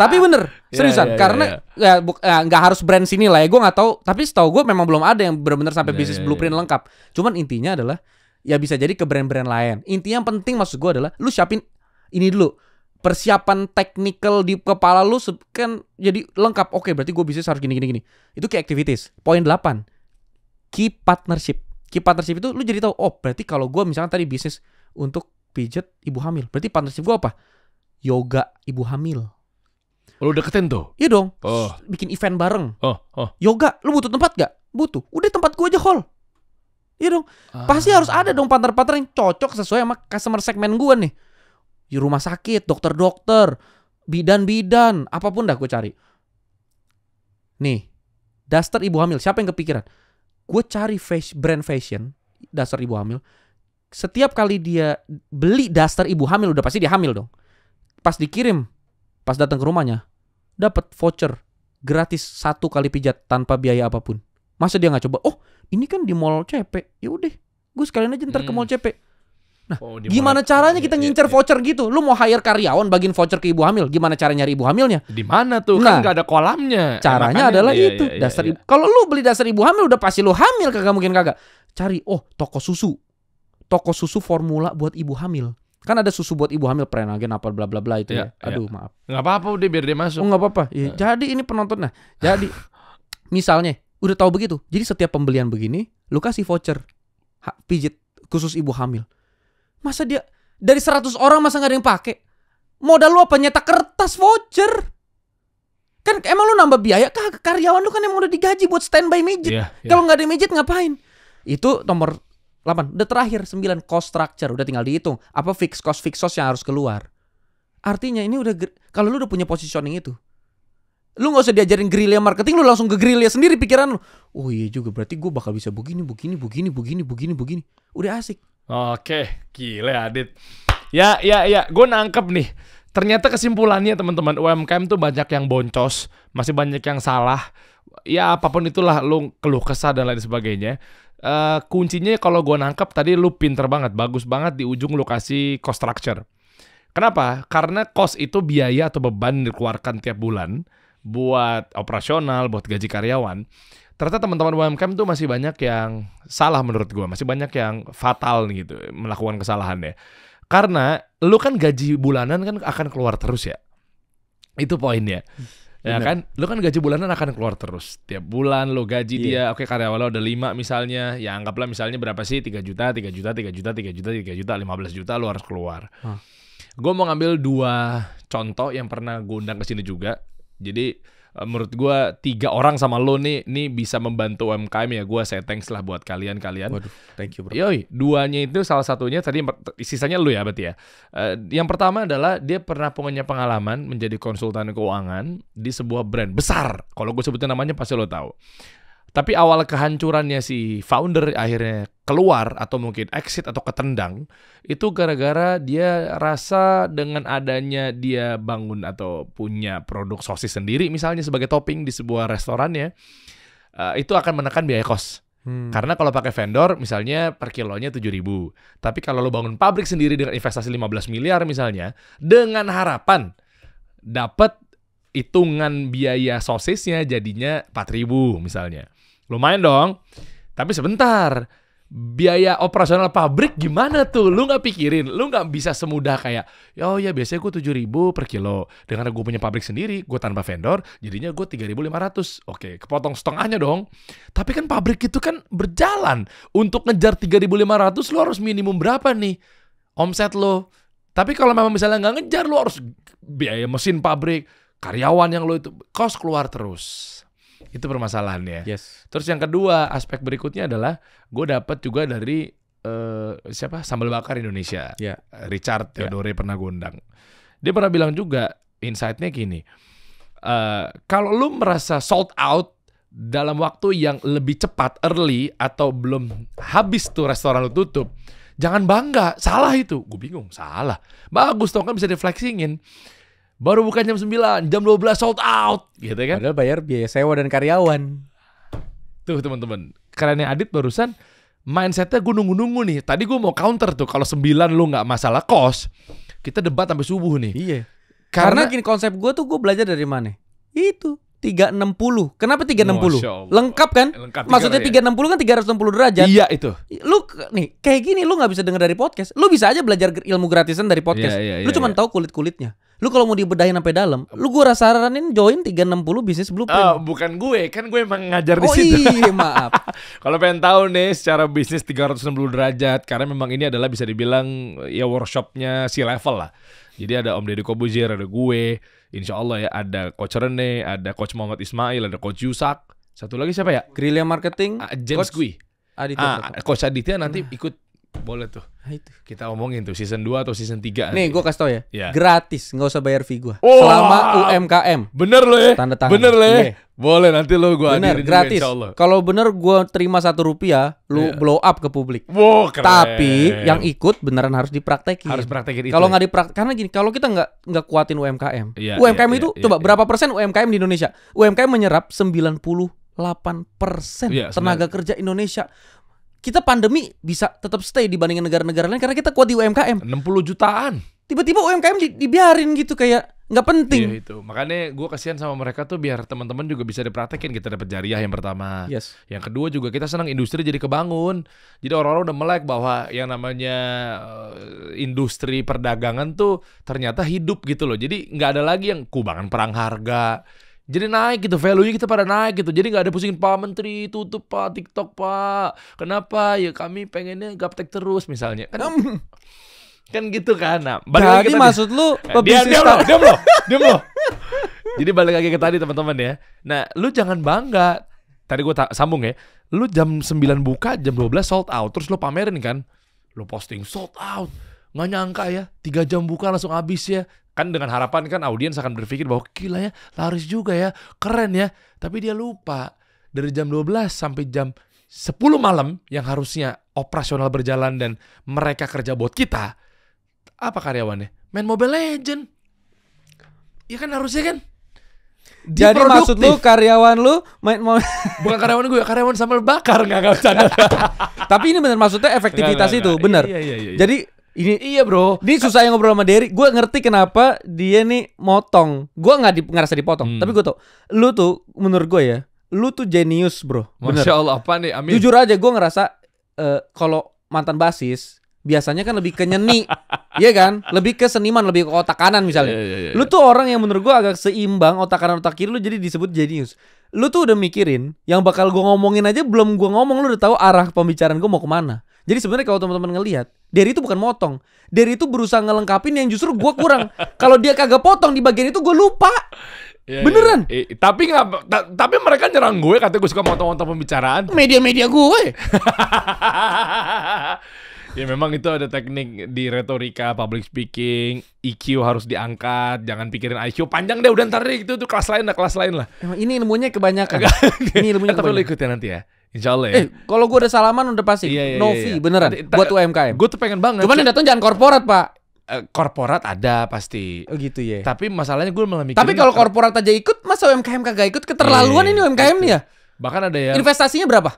tapi bener, ya, seriusan, yeah, yeah, karena yeah, yeah. ya nggak harus brand sini lah ya. Gue nggak tahu, tapi setahu gue memang belum ada yang benar-benar sampai yeah, bisnis yeah, ya, blueprint yeah. lengkap. Cuman intinya adalah ya bisa jadi ke brand-brand lain. Intinya yang penting maksud gue adalah lu siapin ini dulu persiapan teknikal di kepala lu kan jadi lengkap. Oke, berarti gue bisnis harus gini gini gini. Itu key activities. Poin 8. Key partnership. Key partnership itu lu jadi tahu, oh berarti kalau gue misalnya tadi bisnis untuk pijet ibu hamil. Berarti partnership gue apa? Yoga ibu hamil. Oh, lu deketin tuh? Iya dong. Oh. Bikin event bareng. Oh, oh. Yoga, lu butuh tempat gak? Butuh. Udah tempat gue aja hall. Iya dong. Ah. Pasti harus ada dong partner-partner yang cocok sesuai sama customer segmen gue nih. Di rumah sakit, dokter-dokter, bidan-bidan, apapun dah gue cari. Nih, daster ibu hamil. Siapa yang kepikiran? Gue cari face, brand fashion, daster ibu hamil. Setiap kali dia beli daster ibu hamil, udah pasti dia hamil dong. Pas dikirim, pas datang ke rumahnya, dapat voucher gratis satu kali pijat tanpa biaya apapun. Masa dia nggak coba? Oh, ini kan di Mall CP. Ya udah, gue sekalian aja ntar hmm. ke Mall CP. Nah, oh, gimana caranya iya, kita iya, ngincer iya, voucher iya. gitu? Lu mau hire karyawan bagiin voucher ke ibu hamil, gimana cara nyari ibu hamilnya? Di mana tuh? Kan nah, kan nggak ada kolamnya. Ya, caranya adalah iya, itu. Iya, iya, dasar iya. kalau lu beli dasar ibu hamil udah pasti lu hamil kagak mungkin kagak. Cari oh, toko susu. Toko susu formula buat ibu hamil. Kan ada susu buat ibu hamil prenagen apa bla bla bla itu iya, ya. ya. Aduh, maaf. Nggak apa-apa udah biar dia masuk. Oh, nggak apa-apa. Ya, iya. Jadi ini penonton nah. Jadi misalnya udah tahu begitu. Jadi setiap pembelian begini, lu kasih voucher ha, pijit khusus ibu hamil. Masa dia dari 100 orang masa nggak ada yang pakai? Modal lu apa nyetak kertas voucher? Kan emang lu nambah biaya kah karyawan lu kan emang udah digaji buat standby mijit. Yeah, yeah. Kalau nggak ada mijit ngapain? Itu nomor 8. Udah terakhir 9 cost structure udah tinggal dihitung apa fixed cost fixed cost yang harus keluar. Artinya ini udah kalau lu udah punya positioning itu, lu nggak usah diajarin gerilya marketing lu langsung ke gerilya sendiri pikiran lu oh iya juga berarti gue bakal bisa begini begini begini begini begini begini udah asik oke gila adit ya ya ya gue nangkep nih ternyata kesimpulannya teman-teman UMKM tuh banyak yang boncos masih banyak yang salah ya apapun itulah lu keluh kesah dan lain sebagainya uh, kuncinya kalau gue nangkep tadi lu pinter banget bagus banget di ujung lu kasih cost structure Kenapa? Karena cost itu biaya atau beban dikeluarkan tiap bulan buat operasional, buat gaji karyawan, ternyata teman-teman UMKM tuh masih banyak yang salah menurut gue, masih banyak yang fatal gitu melakukan kesalahan ya. Karena lu kan gaji bulanan kan akan keluar terus ya. Itu poinnya. Ya kan, lu kan gaji bulanan akan keluar terus. Tiap bulan lu gaji yeah. dia, oke okay, karyawan lo ada 5 misalnya, ya anggaplah misalnya berapa sih? 3 juta, 3 juta, 3 juta, 3 juta, 3 juta, 15 juta lu harus keluar. Huh. Gue mau ngambil dua contoh yang pernah gue undang ke sini juga. Jadi eh, menurut gue tiga orang sama lo nih nih bisa membantu UMKM ya gue saya thanks lah buat kalian kalian. Waduh, thank you bro. Yoi, duanya itu salah satunya tadi sisanya lu ya berarti ya. Uh, yang pertama adalah dia pernah punya pengalaman menjadi konsultan keuangan di sebuah brand besar. Kalau gue sebutin namanya pasti lo tahu. Tapi awal kehancurannya si founder akhirnya keluar atau mungkin exit atau ketendang itu gara-gara dia rasa dengan adanya dia bangun atau punya produk sosis sendiri misalnya sebagai topping di sebuah restoran ya uh, eh, itu akan menekan biaya kos hmm. karena kalau pakai vendor misalnya per kilonya tujuh ribu tapi kalau lo bangun pabrik sendiri dengan investasi 15 miliar misalnya dengan harapan dapat hitungan biaya sosisnya jadinya empat ribu misalnya lumayan dong tapi sebentar biaya operasional pabrik gimana tuh? Lu nggak pikirin, lu nggak bisa semudah kayak, ya, oh ya biasanya gue tujuh ribu per kilo. Dengan gue punya pabrik sendiri, gue tanpa vendor, jadinya gue tiga ribu lima ratus. Oke, kepotong setengahnya dong. Tapi kan pabrik itu kan berjalan. Untuk ngejar tiga ribu lima ratus, lu harus minimum berapa nih omset lo? Tapi kalau memang misalnya nggak ngejar, lu harus biaya mesin pabrik, karyawan yang lo itu, kos keluar terus. Itu permasalahannya. Yes. Terus yang kedua, aspek berikutnya adalah gue dapat juga dari uh, siapa? Sambal bakar Indonesia. Yeah. Richard ya. Theodore yeah. pernah gue Dia pernah bilang juga insightnya gini. Uh, kalau lu merasa sold out dalam waktu yang lebih cepat early atau belum habis tuh restoran lu tutup, jangan bangga, salah itu. Gue bingung, salah. Bagus dong kan bisa deflexingin Baru bukan jam 9, jam 12 sold out gitu kan. Padahal bayar biaya sewa dan karyawan. Tuh teman-teman, yang Adit barusan mindsetnya gunung gunung nunggu nih. Tadi gue mau counter tuh kalau 9 lu nggak masalah kos, kita debat sampai subuh nih. Iya. Karena, Karena gini konsep gue tuh gue belajar dari mana? Itu 360. Kenapa 360? Lengkap kan? Eh, lengkap Maksudnya 360 ya? kan 360 derajat. Iya itu. Lu nih kayak gini lu nggak bisa denger dari podcast. Lu bisa aja belajar ilmu gratisan dari podcast. Yeah, yeah, lu iya, cuma yeah. tahu kulit-kulitnya. Lu kalau mau dibedahin sampai dalam, lu gua saranin join 360 bisnis blueprint. Oh, bukan gue, kan gue emang ngajar di oh, iya, maaf. kalau pengen tahu nih secara bisnis 360 derajat karena memang ini adalah bisa dibilang ya workshopnya si level lah. Jadi ada Om Deddy Kobuzier, ada gue, Insya Allah ya ada Coach Rene, ada Coach Muhammad Ismail, ada Coach Yusak. Satu lagi siapa ya? Gerilya Marketing. Uh, James Coach Gui. Aditya. Ah, Coach Aditya nanti nah. ikut boleh tuh. Nah, itu. Kita omongin tuh season 2 atau season 3. Nih, gue kasih tau ya. ya. Gratis, nggak usah bayar fee gue. Oh, Selama UMKM. Bener loh eh? ya. Tanda tangan. Bener loh eh? ya. Boleh nanti lo gue bener, gratis. Kalau bener gue terima satu rupiah, lo yeah. blow up ke publik. Wow, keren. Tapi yang ikut beneran harus dipraktekin. Harus praktekin itu. Kalau ya? nggak ya. dipraktek, karena gini, kalau kita nggak nggak kuatin UMKM, yeah, UMKM yeah, iya, itu yeah, coba yeah, berapa persen UMKM di Indonesia? UMKM menyerap 90 8% persen iya, tenaga kerja Indonesia kita pandemi bisa tetap stay dibandingin negara-negara lain karena kita kuat di UMKM. 60 jutaan. Tiba-tiba UMKM di, dibiarin gitu kayak nggak penting. Iya itu. Makanya gue kasihan sama mereka tuh biar teman-teman juga bisa dipraktekin kita dapat jariah yang pertama. Yes. Yang kedua juga kita senang industri jadi kebangun. Jadi orang-orang udah melek bahwa yang namanya eh, industri perdagangan tuh ternyata hidup gitu loh. Jadi nggak ada lagi yang kubangan perang harga, jadi naik gitu, value kita pada naik gitu. Jadi nggak ada pusingin Pak Menteri tutup Pak TikTok Pak. Kenapa? Ya kami pengennya gaptek terus misalnya. Kan, kan gitu kan. Nah, balik Jadi maksud tadi. lu eh, pebisnis dia, dia, dia, dia, dia, Jadi balik lagi ke tadi teman-teman ya. Nah, lu jangan bangga. Tadi gue sambung ya. Lu jam 9 buka, jam 12 sold out. Terus lu pamerin kan. Lu posting sold out nggak nyangka ya tiga jam buka langsung habis ya kan dengan harapan kan audiens akan berpikir bahwa gila ya laris juga ya keren ya tapi dia lupa dari jam 12 sampai jam 10 malam yang harusnya operasional berjalan dan mereka kerja buat kita apa karyawannya main Mobile Legend ya kan harusnya kan jadi produktif. maksud lu karyawan lu main mau bukan karyawan gue karyawan sambal bakar nggak nggak tapi ini benar maksudnya efektivitas gak, gak, itu benar iya, iya, iya, iya. jadi ini iya bro. Ini susah yang ngobrol sama Derry. Gue ngerti kenapa dia nih motong. Gue nggak di, ngerasa dipotong. Hmm. Tapi gue tau, lu tuh menurut gue ya, lu tuh jenius bro. Bener. Masya Allah apa nih? Amin. Jujur aja gue ngerasa uh, kalau mantan basis biasanya kan lebih ke nyeni, iya kan? Lebih ke seniman, lebih ke otak kanan misalnya. Yeah, yeah, yeah, iya. Lu tuh orang yang menurut gue agak seimbang otak kanan otak kiri. Lu jadi disebut jenius. Lu tuh udah mikirin yang bakal gue ngomongin aja belum gue ngomong lu udah tahu arah pembicaraan gue mau kemana. Jadi sebenarnya kalau teman-teman ngelihat dari itu bukan motong. Dari itu berusaha ngelengkapin yang justru gua kurang. Kalau dia kagak potong di bagian itu gua lupa. Ya, Beneran? Ya, ya. Tapi nggak, ta tapi mereka nyerang gue katanya gue suka motong-motong pembicaraan. Media-media gue. ya memang itu ada teknik di retorika public speaking, EQ harus diangkat, jangan pikirin IQ. Panjang deh udah ntar deh gitu tuh kelas lain lah, kelas lain lah. ini ilmunya kebanyakan. ini ilmunya kebanyakan. Tapi lu ikutin ya nanti ya jale, ya. Eh, kalau gue udah salaman udah pasti. Iya, iya, Novi iya, iya. beneran. buat UMKM. Gue tuh pengen banget. Cuman yang datang jangan korporat pak. Eh, korporat ada pasti. Oh gitu ya. Tapi masalahnya gue malah mikir. Tapi kalau korporat aja ikut, masa UMKM kagak ikut? Keterlaluan iya, ini UMKM nih ya. Bahkan ada yang. Investasinya berapa?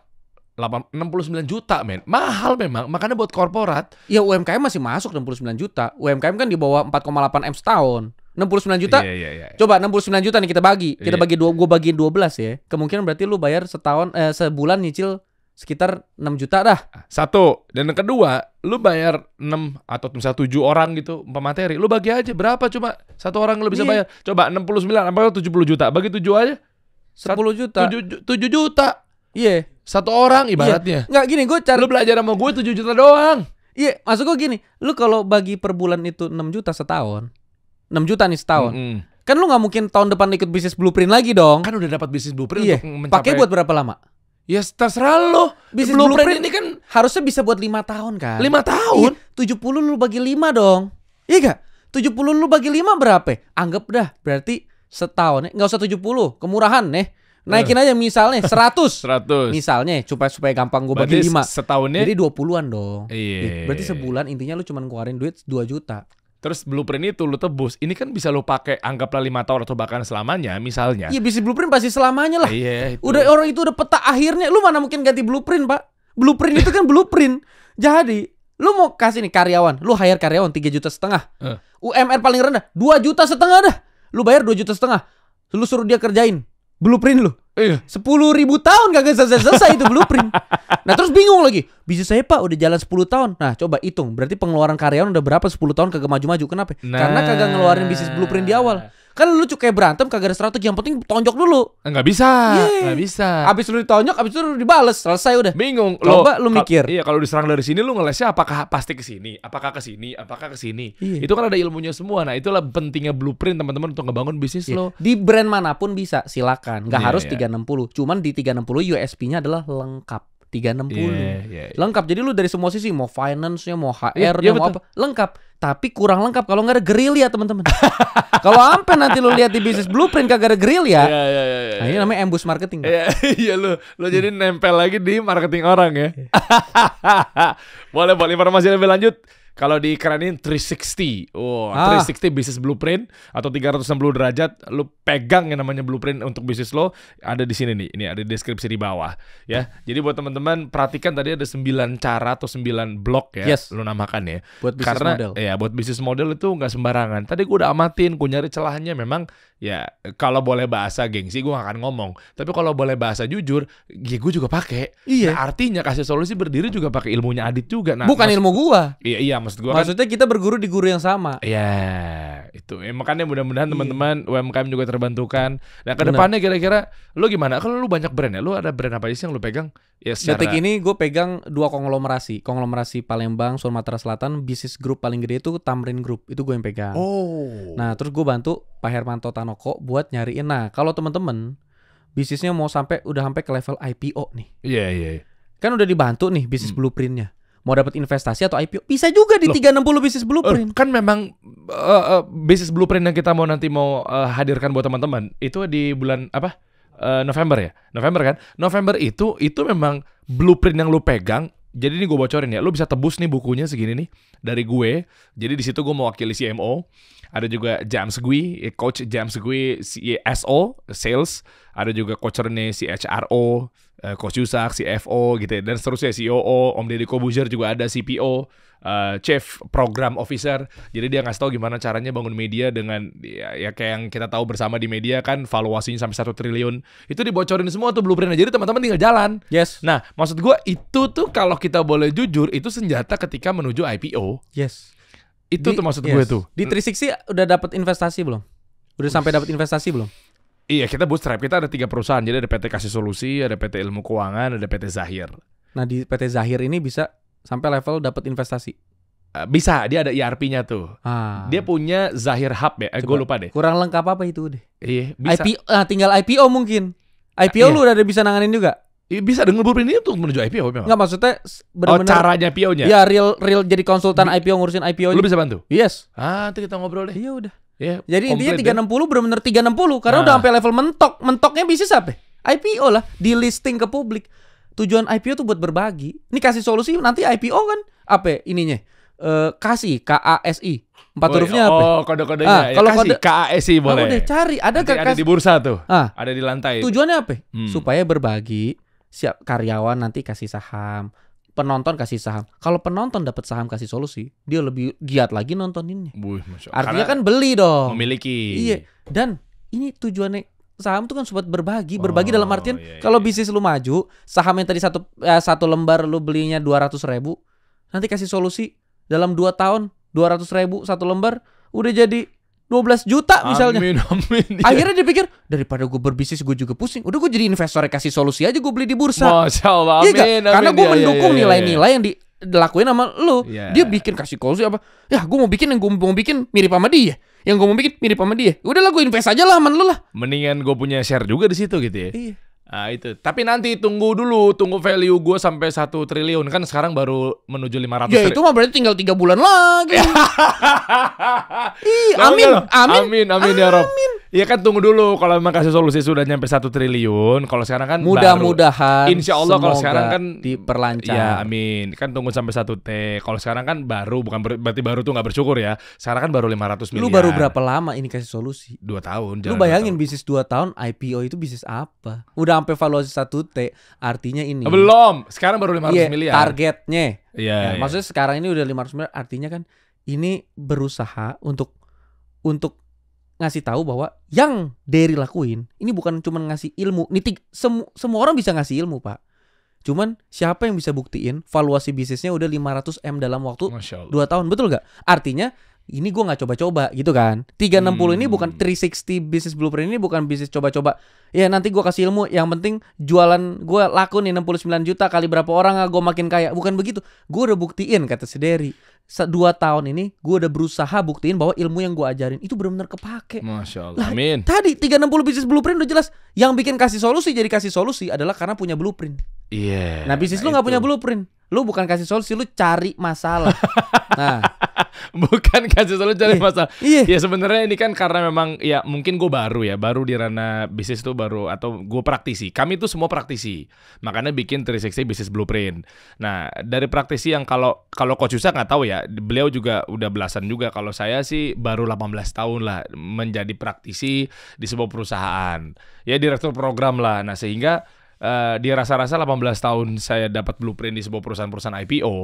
puluh 69 juta men Mahal memang Makanya buat korporat Ya UMKM masih masuk 69 juta UMKM kan di bawah 4,8 M setahun 69 juta. Iya, iya, iya. Coba 69 juta nih kita bagi. Kita iya. bagi dua gua bagiin 12 ya. Kemungkinan berarti lu bayar setahun eh, sebulan nyicil sekitar 6 juta dah. Satu. Dan yang kedua, lu bayar 6 atau misalnya 7 orang gitu materi, Lu bagi aja berapa cuma satu orang lu bisa iya. bayar. Coba 69 sampai 70 juta. Bagi 7 aja. 10 juta. 7, 7 juta. Iya. Yeah. Satu orang ibaratnya. Yeah. Nggak gini gue cari. Lu belajar sama gue 7 juta doang. Iya, yeah, maksud gue gini, lu kalau bagi per bulan itu 6 juta setahun, 6 juta nih setahun. Mm -hmm. Kan lu nggak mungkin tahun depan ikut bisnis blueprint lagi dong. Kan udah dapat bisnis blueprint iya. untuk mencapai. Pakai buat berapa lama? Ya terserah lo. Bisnis blueprint, blueprint ini kan harusnya bisa buat 5 tahun kan? 5 tahun? Iya, 70 lu bagi 5 dong. Iya gak? 70 lu bagi 5 berapa? Anggap dah berarti setahun ya. nggak usah 70, kemurahan nih. Naikin eh. aja misalnya 100. 100. Misalnya supaya supaya gampang gue bagi 5. Setahunnya. Jadi 20-an dong. Iya. Berarti sebulan intinya lu cuma keluarin duit 2 juta. Terus blueprint itu lu tebus, ini kan bisa lu pakai anggaplah lima tahun atau bahkan selamanya misalnya. Iya, bisa blueprint pasti selamanya lah. Iya, itu. Udah orang itu udah peta akhirnya, lu mana mungkin ganti blueprint, Pak? Blueprint itu kan blueprint. Jadi, lu mau kasih nih karyawan, lu hire karyawan 3 juta setengah. Uh. Eh. UMR paling rendah 2 juta setengah dah. Lu bayar 2 juta setengah. Lu suruh dia kerjain blueprint lu, Iya. Sepuluh ribu tahun kagak selesai-selesai itu blueprint. Nah terus bingung lagi. Bisnis saya pak udah jalan 10 tahun. Nah coba hitung. Berarti pengeluaran karyawan udah berapa 10 tahun kagak maju-maju. Kenapa? Nah. Karena kagak ngeluarin bisnis blueprint di awal. Kan lu kayak berantem kagak ada strategi, yang penting tonjok dulu. Enggak eh, bisa. Enggak iya. bisa. habis lu ditonjok, habis itu lu dibales, selesai udah. Bingung. Coba lu, lu mikir. Iya, kalau diserang dari sini lu ngelesnya apakah pasti ke sini, apakah ke sini, apakah ke sini. Iya. Itu kan ada ilmunya semua. Nah, itulah pentingnya blueprint teman-teman untuk ngebangun bisnis iya. lo. Di brand manapun bisa, silakan. Enggak iya, harus iya. 360. Cuman di 360 USP-nya adalah lengkap. 360. Yeah, yeah, yeah. Lengkap. Jadi lu dari semua sisi mau finance-nya, mau HR-nya, yeah, yeah, mau betul. apa, lengkap. Tapi kurang lengkap kalau nggak ada grill ya teman-teman. kalau ampe nanti lu lihat di bisnis blueprint kagak ada grill gerilya. Yeah, yeah, yeah, yeah, nah, ini iya. namanya embus marketing. Iya, yeah, iya lu. Lu jadi nempel lagi di marketing orang ya. Iya. Boleh buat informasi lebih lanjut kalau di dikerenin 360. Oh, ah. 360 bisnis blueprint atau 360 derajat lu pegang yang namanya blueprint untuk bisnis lo ada di sini nih. Ini ada di deskripsi di bawah ya. Jadi buat teman-teman perhatikan tadi ada 9 cara atau 9 blok ya yes. lu namakan ya. Buat bisnis Karena, model. ya buat bisnis model itu nggak sembarangan. Tadi gue udah amatin, gue nyari celahnya memang ya kalau boleh bahasa gengsi gue akan ngomong. Tapi kalau boleh bahasa jujur, ya gue juga pakai. Iya. Nah, artinya kasih solusi berdiri juga pakai ilmunya Adit juga. Nah, Bukan ilmu gua. Iya iya maksud gua kan maksudnya kan, kita berguru di guru yang sama ya itu ya, makanya mudah-mudahan iya. teman-teman UMKM juga terbantukan nah kedepannya kira-kira lu gimana kalau lu banyak brand ya lu ada brand apa aja sih yang lu pegang ya secara... detik ini gue pegang dua konglomerasi konglomerasi Palembang Sumatera Selatan bisnis grup paling gede itu Tamrin Group itu gue yang pegang oh nah terus gue bantu Pak Hermanto Tanoko buat nyariin nah kalau teman-teman bisnisnya mau sampai udah sampai ke level IPO nih iya yeah, iya yeah, yeah. kan udah dibantu nih bisnis hmm. blueprintnya mau dapat investasi atau IPO bisa juga di Loh, 360 bisnis blueprint. Kan memang uh, uh, bisnis blueprint yang kita mau nanti mau uh, hadirkan buat teman-teman itu di bulan apa? Uh, November ya. November kan? November itu itu memang blueprint yang lu pegang jadi ini gue bocorin ya, lu bisa tebus nih bukunya segini nih dari gue. Jadi di situ gue mau wakili CMO. Ada juga James Gui, eh, coach James Gui CSO e sales, ada juga coach Rene CHRO, eh, coach Yusak CFO gitu ya. dan seterusnya COO, e Om Deddy Kobuzer juga ada CPO, uh, eh, chief program officer. Jadi dia ngasih tahu gimana caranya bangun media dengan ya, ya kayak yang kita tahu bersama di media kan valuasinya sampai satu triliun. Itu dibocorin semua tuh blueprintnya. Jadi teman-teman tinggal jalan. Yes. Nah, maksud gua itu tuh kalau kita boleh jujur itu senjata ketika menuju IPO. Yes. Itu di, tuh maksud yes. gue tuh. Di 360 udah dapat investasi belum? Udah sampai dapat investasi belum? Iya, kita bootstrap. Kita ada tiga perusahaan. Jadi ada PT Kasih Solusi, ada PT Ilmu Keuangan, ada PT Zahir. Nah, di PT Zahir ini bisa sampai level dapat investasi. Eh, bisa, dia ada ERP-nya tuh. Ah. Dia punya Zahir Hub ya. Eh, gue lupa deh. Kurang lengkap apa itu deh? Iya, bisa. IPO, nah, tinggal IPO mungkin. IPO ah, iya. lu udah bisa nanganin juga? bisa dengan blueprint ini untuk menuju IPO memang. Enggak maksudnya benar-benar Oh, caranya IPO-nya. Ya, real real jadi konsultan Bi IPO ngurusin IPO. -nya. Lu bisa bantu? Yes. Ah, nanti kita ngobrol deh. Iya udah. Ya, yeah, jadi intinya 360 benar-benar 360 karena nah. udah sampai level mentok. Mentoknya bisnis apa? IPO lah, di listing ke publik. Tujuan IPO tuh buat berbagi. Ini kasih solusi nanti IPO kan apa ininya? Eh, kasih K A S I empat oh, hurufnya apa? Oh, kode-kodenya. Ah, ya, kalau kode KASI boleh. udah cari, ada Nanti ada di bursa tuh. Ah, ada di lantai. Tujuannya apa? Hmm. Supaya berbagi siap karyawan nanti kasih saham, penonton kasih saham. Kalau penonton dapat saham kasih solusi, dia lebih giat lagi nontoninnya. Buih, Artinya Karena kan beli dong. Memiliki. Iya. Dan ini tujuannya saham tuh kan sobat berbagi, berbagi oh, dalam artian iya, iya. kalau iya. bisnis lu maju, saham yang tadi satu eh, satu lembar lu belinya dua ratus ribu, nanti kasih solusi dalam dua tahun dua ratus ribu satu lembar udah jadi 12 juta misalnya. Amin, amin. Ya. Akhirnya dia pikir daripada gue berbisnis gue juga pusing. Udah gue jadi investor kasih solusi aja gue beli di bursa. Masya Allah, amin, iya amin. Karena gue iya, mendukung iya, iya, nilai-nilai ya, ya, yang dilakuin sama lu. Yeah. Dia bikin kasih solusi apa? Ya gue mau bikin yang gue mau bikin mirip sama dia. Yang gue mau bikin mirip sama dia. Udahlah gue invest aja lah aman lu lah. Mendingan gue punya share juga di situ gitu ya. Iya. Nah, itu. Tapi nanti tunggu dulu, tunggu value gue sampai satu triliun kan sekarang baru menuju lima ratus. Ya itu mah berarti tinggal tiga bulan lagi. Ih, amin, amin, amin, amin, ya Rob. Iya kan tunggu dulu kalau memang kasih solusi sudah nyampe satu triliun. Kalau sekarang kan mudah-mudahan. Insya Allah kalau sekarang kan diperlancar. Ya amin. Kan tunggu sampai satu t. Kalau sekarang kan baru bukan ber, berarti baru tuh nggak bersyukur ya. Sekarang kan baru 500 miliar. Lu baru berapa lama ini kasih solusi? Dua tahun. Lu bayangin tahun. bisnis dua tahun IPO itu bisnis apa? Udah udah sampai valuasi satu T, artinya ini. Belum, sekarang baru lima ratus iya, miliar. Targetnya. Iya, yeah, yeah. maksudnya sekarang ini udah lima ratus miliar, artinya kan ini berusaha untuk untuk ngasih tahu bahwa yang Derry lakuin ini bukan cuma ngasih ilmu. Nitik semu, semua orang bisa ngasih ilmu, Pak. Cuman siapa yang bisa buktiin valuasi bisnisnya udah 500 M dalam waktu dua tahun, betul gak? Artinya ini gue nggak coba-coba gitu kan 360 hmm. ini bukan 360 hmm. bisnis blueprint ini bukan bisnis coba-coba ya nanti gue kasih ilmu yang penting jualan gue laku nih 69 juta kali berapa orang ah, gue makin kaya bukan begitu gue udah buktiin kata si Derry dua tahun ini gue udah berusaha buktiin bahwa ilmu yang gue ajarin itu benar-benar kepake Masya Allah. Lah, Amin. tadi 360 bisnis blueprint udah jelas yang bikin kasih solusi jadi kasih solusi adalah karena punya blueprint iya yeah, nah bisnis nah lu nggak punya blueprint Lu bukan kasih solusi, lu cari masalah. nah, bukan kasih solusi cari iya. masalah. Iya Ya sebenarnya ini kan karena memang ya mungkin gue baru ya, baru di ranah bisnis tuh baru atau gue praktisi. Kami tuh semua praktisi. Makanya bikin 360 bisnis blueprint. Nah, dari praktisi yang kalau kalau Coach Yusa nggak tahu ya, beliau juga udah belasan juga. Kalau saya sih baru 18 tahun lah menjadi praktisi di sebuah perusahaan. Ya direktur program lah. Nah, sehingga Uh, eh, di rasa-rasa 18 tahun saya dapat blueprint di sebuah perusahaan-perusahaan IPO,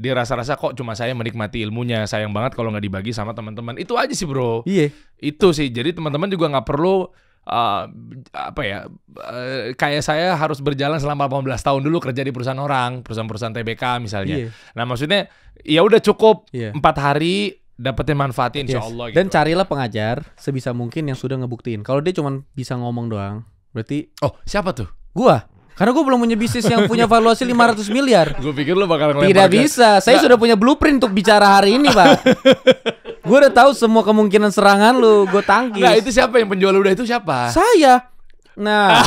di rasa-rasa kok cuma saya menikmati ilmunya, sayang banget kalau nggak dibagi sama teman-teman. Itu aja sih bro. Iya. Itu sih. Jadi teman-teman juga nggak perlu uh, apa ya uh, kayak saya harus berjalan selama 18 tahun dulu kerja di perusahaan orang perusahaan-perusahaan TBK misalnya yeah. nah maksudnya ya udah cukup iya. empat yeah. hari dapetin manfaatin. Iya. insya yes. Allah gitu. dan carilah pengajar sebisa mungkin yang sudah ngebuktiin kalau dia cuma bisa ngomong doang berarti oh siapa tuh Gua. Karena gue belum punya bisnis yang punya valuasi 500 miliar. Gue pikir lo bakal ngelempar. Tidak bisa. Saya Nggak. sudah punya blueprint untuk bicara hari ini, Pak. gue udah tahu semua kemungkinan serangan lo Gue tangkis. Nah, itu siapa yang penjual udah itu siapa? Saya. Nah,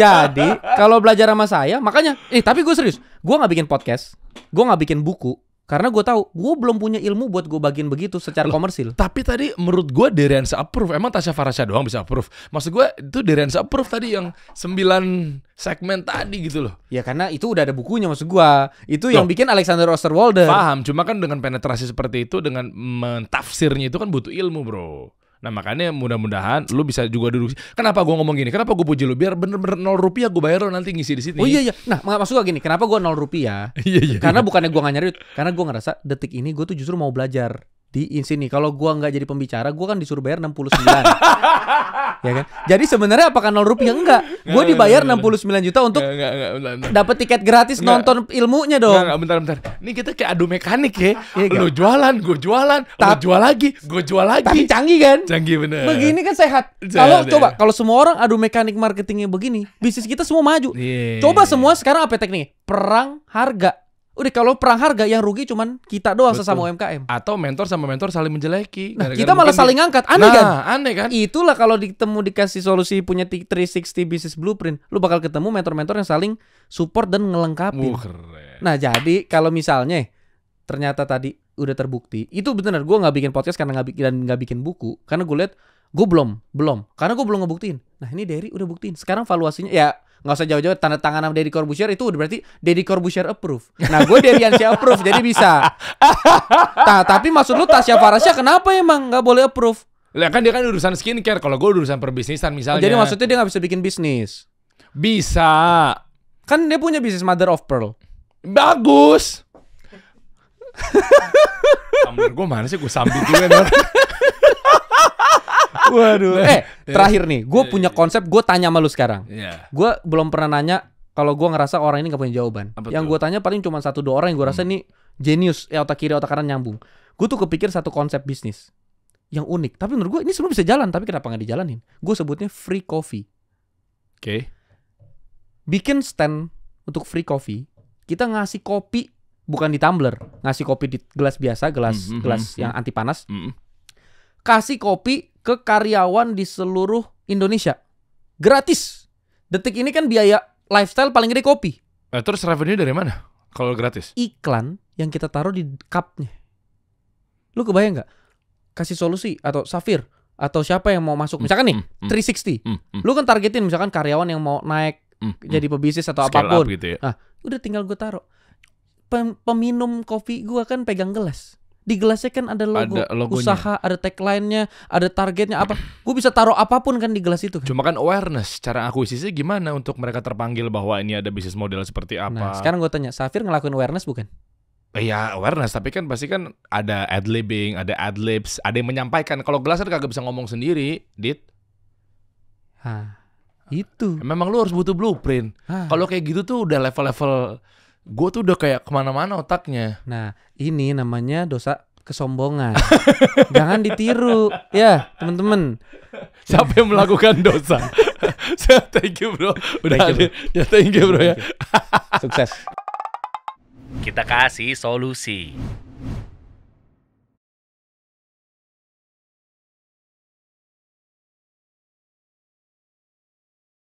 jadi kalau belajar sama saya, makanya, eh tapi gue serius, gue gak bikin podcast, gue gak bikin buku, karena gue tahu, gue belum punya ilmu buat gue bagiin begitu secara komersil. Tapi tadi menurut gue Deriansa approve. Emang Tasya Farasya doang bisa approve. Maksud gue itu Deriansa approve tadi yang sembilan segmen tadi gitu loh. Ya karena itu udah ada bukunya maksud gue. Itu Loh. yang bikin Alexander Osterwalder. Paham, cuma kan dengan penetrasi seperti itu, dengan mentafsirnya itu kan butuh ilmu bro. Nah makanya mudah-mudahan lu bisa juga duduk. Kenapa gue ngomong gini? Kenapa gue puji lu? Biar bener-bener nol rupiah gue bayar lo nanti ngisi di sini. Oh iya iya. Nah maksud gue gini. Kenapa gue nol rupiah? Iya, iya iya. Karena bukannya gue gak nyari. Karena gue ngerasa detik ini gue tuh justru mau belajar di sini kalau gua nggak jadi pembicara gua kan disuruh bayar 69 ya kan jadi sebenarnya apakah nol rupiah enggak gua dibayar 69 juta untuk dapat tiket gratis enggak, nonton ilmunya dong enggak, bentar bentar ini kita kayak adu mekanik ya, ya lu jualan gua jualan tapi jual lagi gua jual lagi tapi canggih kan canggih bener begini kan sehat kalau iya. coba kalau semua orang adu mekanik marketingnya begini bisnis kita semua maju yeah. coba semua sekarang apa teknik perang harga Udah kalau perang harga yang rugi cuman kita doang Betul. sesama UMKM. Atau mentor sama mentor saling menjeleki. Nah, Gara -gara kita malah saling angkat Aneh nah, kan? aneh kan? Itulah kalau ditemu dikasih solusi punya 360 business blueprint, lu bakal ketemu mentor-mentor yang saling support dan ngelengkapi. Uh, nah, jadi kalau misalnya ternyata tadi udah terbukti, itu benar gue nggak bikin podcast karena nggak bikin dan nggak bikin buku, karena gue lihat Gue belum, belum. Karena gue belum ngebuktiin. Nah ini Derry udah buktiin. Sekarang valuasinya ya nggak usah jauh-jauh tanda tangan sama Derry Corbusier itu udah berarti Derry Corbusier approve. Nah gue Ansia approve jadi bisa. Nah tapi maksud lu Tasya Farasya kenapa emang nggak boleh approve? Lah kan dia kan urusan skincare, kalau gue urusan perbisnisan misalnya. jadi maksudnya dia nggak bisa bikin bisnis? Bisa. Kan dia punya bisnis Mother of Pearl. Bagus. Ambil gue mana sih gue sambil juga Waduh. Nah, eh, iya. terakhir nih, gue iya, punya iya, konsep, gue tanya sama lu sekarang. Yeah. Gue belum pernah nanya kalau gue ngerasa orang ini gak punya jawaban. Apa yang gue tanya paling cuma satu dua orang yang gue rasa hmm. ini genius, ya eh, otak kiri otak kanan nyambung. Gue tuh kepikir satu konsep bisnis yang unik. Tapi menurut gue ini sebelum bisa jalan, tapi kenapa nggak dijalanin? Gue sebutnya free coffee. Oke. Okay. Bikin stand untuk free coffee. Kita ngasih kopi bukan di tumbler, ngasih kopi di gelas biasa, gelas mm -hmm. gelas hmm, yang hmm. anti panas. Mm -hmm. hmm kasih kopi ke karyawan di seluruh Indonesia. Gratis. Detik ini kan biaya lifestyle paling gede kopi. Eh, terus revenue dari mana kalau gratis? Iklan yang kita taruh di cupnya. Lu kebayang nggak? Kasih solusi atau Safir atau siapa yang mau masuk hmm, misalkan nih mm, mm, 360 mm, mm. lu kan targetin misalkan karyawan yang mau naik mm, mm. jadi pebisnis atau Scale apapun gitu ya. nah udah tinggal gue taruh peminum kopi gua kan pegang gelas di gelasnya kan ada logo ada usaha, ada tagline-nya, ada targetnya apa. Gue bisa taruh apapun kan di gelas itu. Kan? Cuma kan awareness, cara akuisisi gimana untuk mereka terpanggil bahwa ini ada bisnis model seperti nah, apa. Nah, sekarang gue tanya, Safir ngelakuin awareness bukan? Iya awareness tapi kan pasti kan ada ad libbing, ada ad libs, ada yang menyampaikan. Kalau gelas kan kagak bisa ngomong sendiri, dit. Hah, itu. Memang lu harus butuh blueprint. Kalau kayak gitu tuh udah level-level gue tuh udah kayak kemana-mana otaknya. Nah, ini namanya dosa kesombongan. Jangan ditiru, ya teman-teman. Siapa yang melakukan dosa? thank you bro, udah thank you, bro. ya thank you bro ya. Sukses. Kita kasih solusi.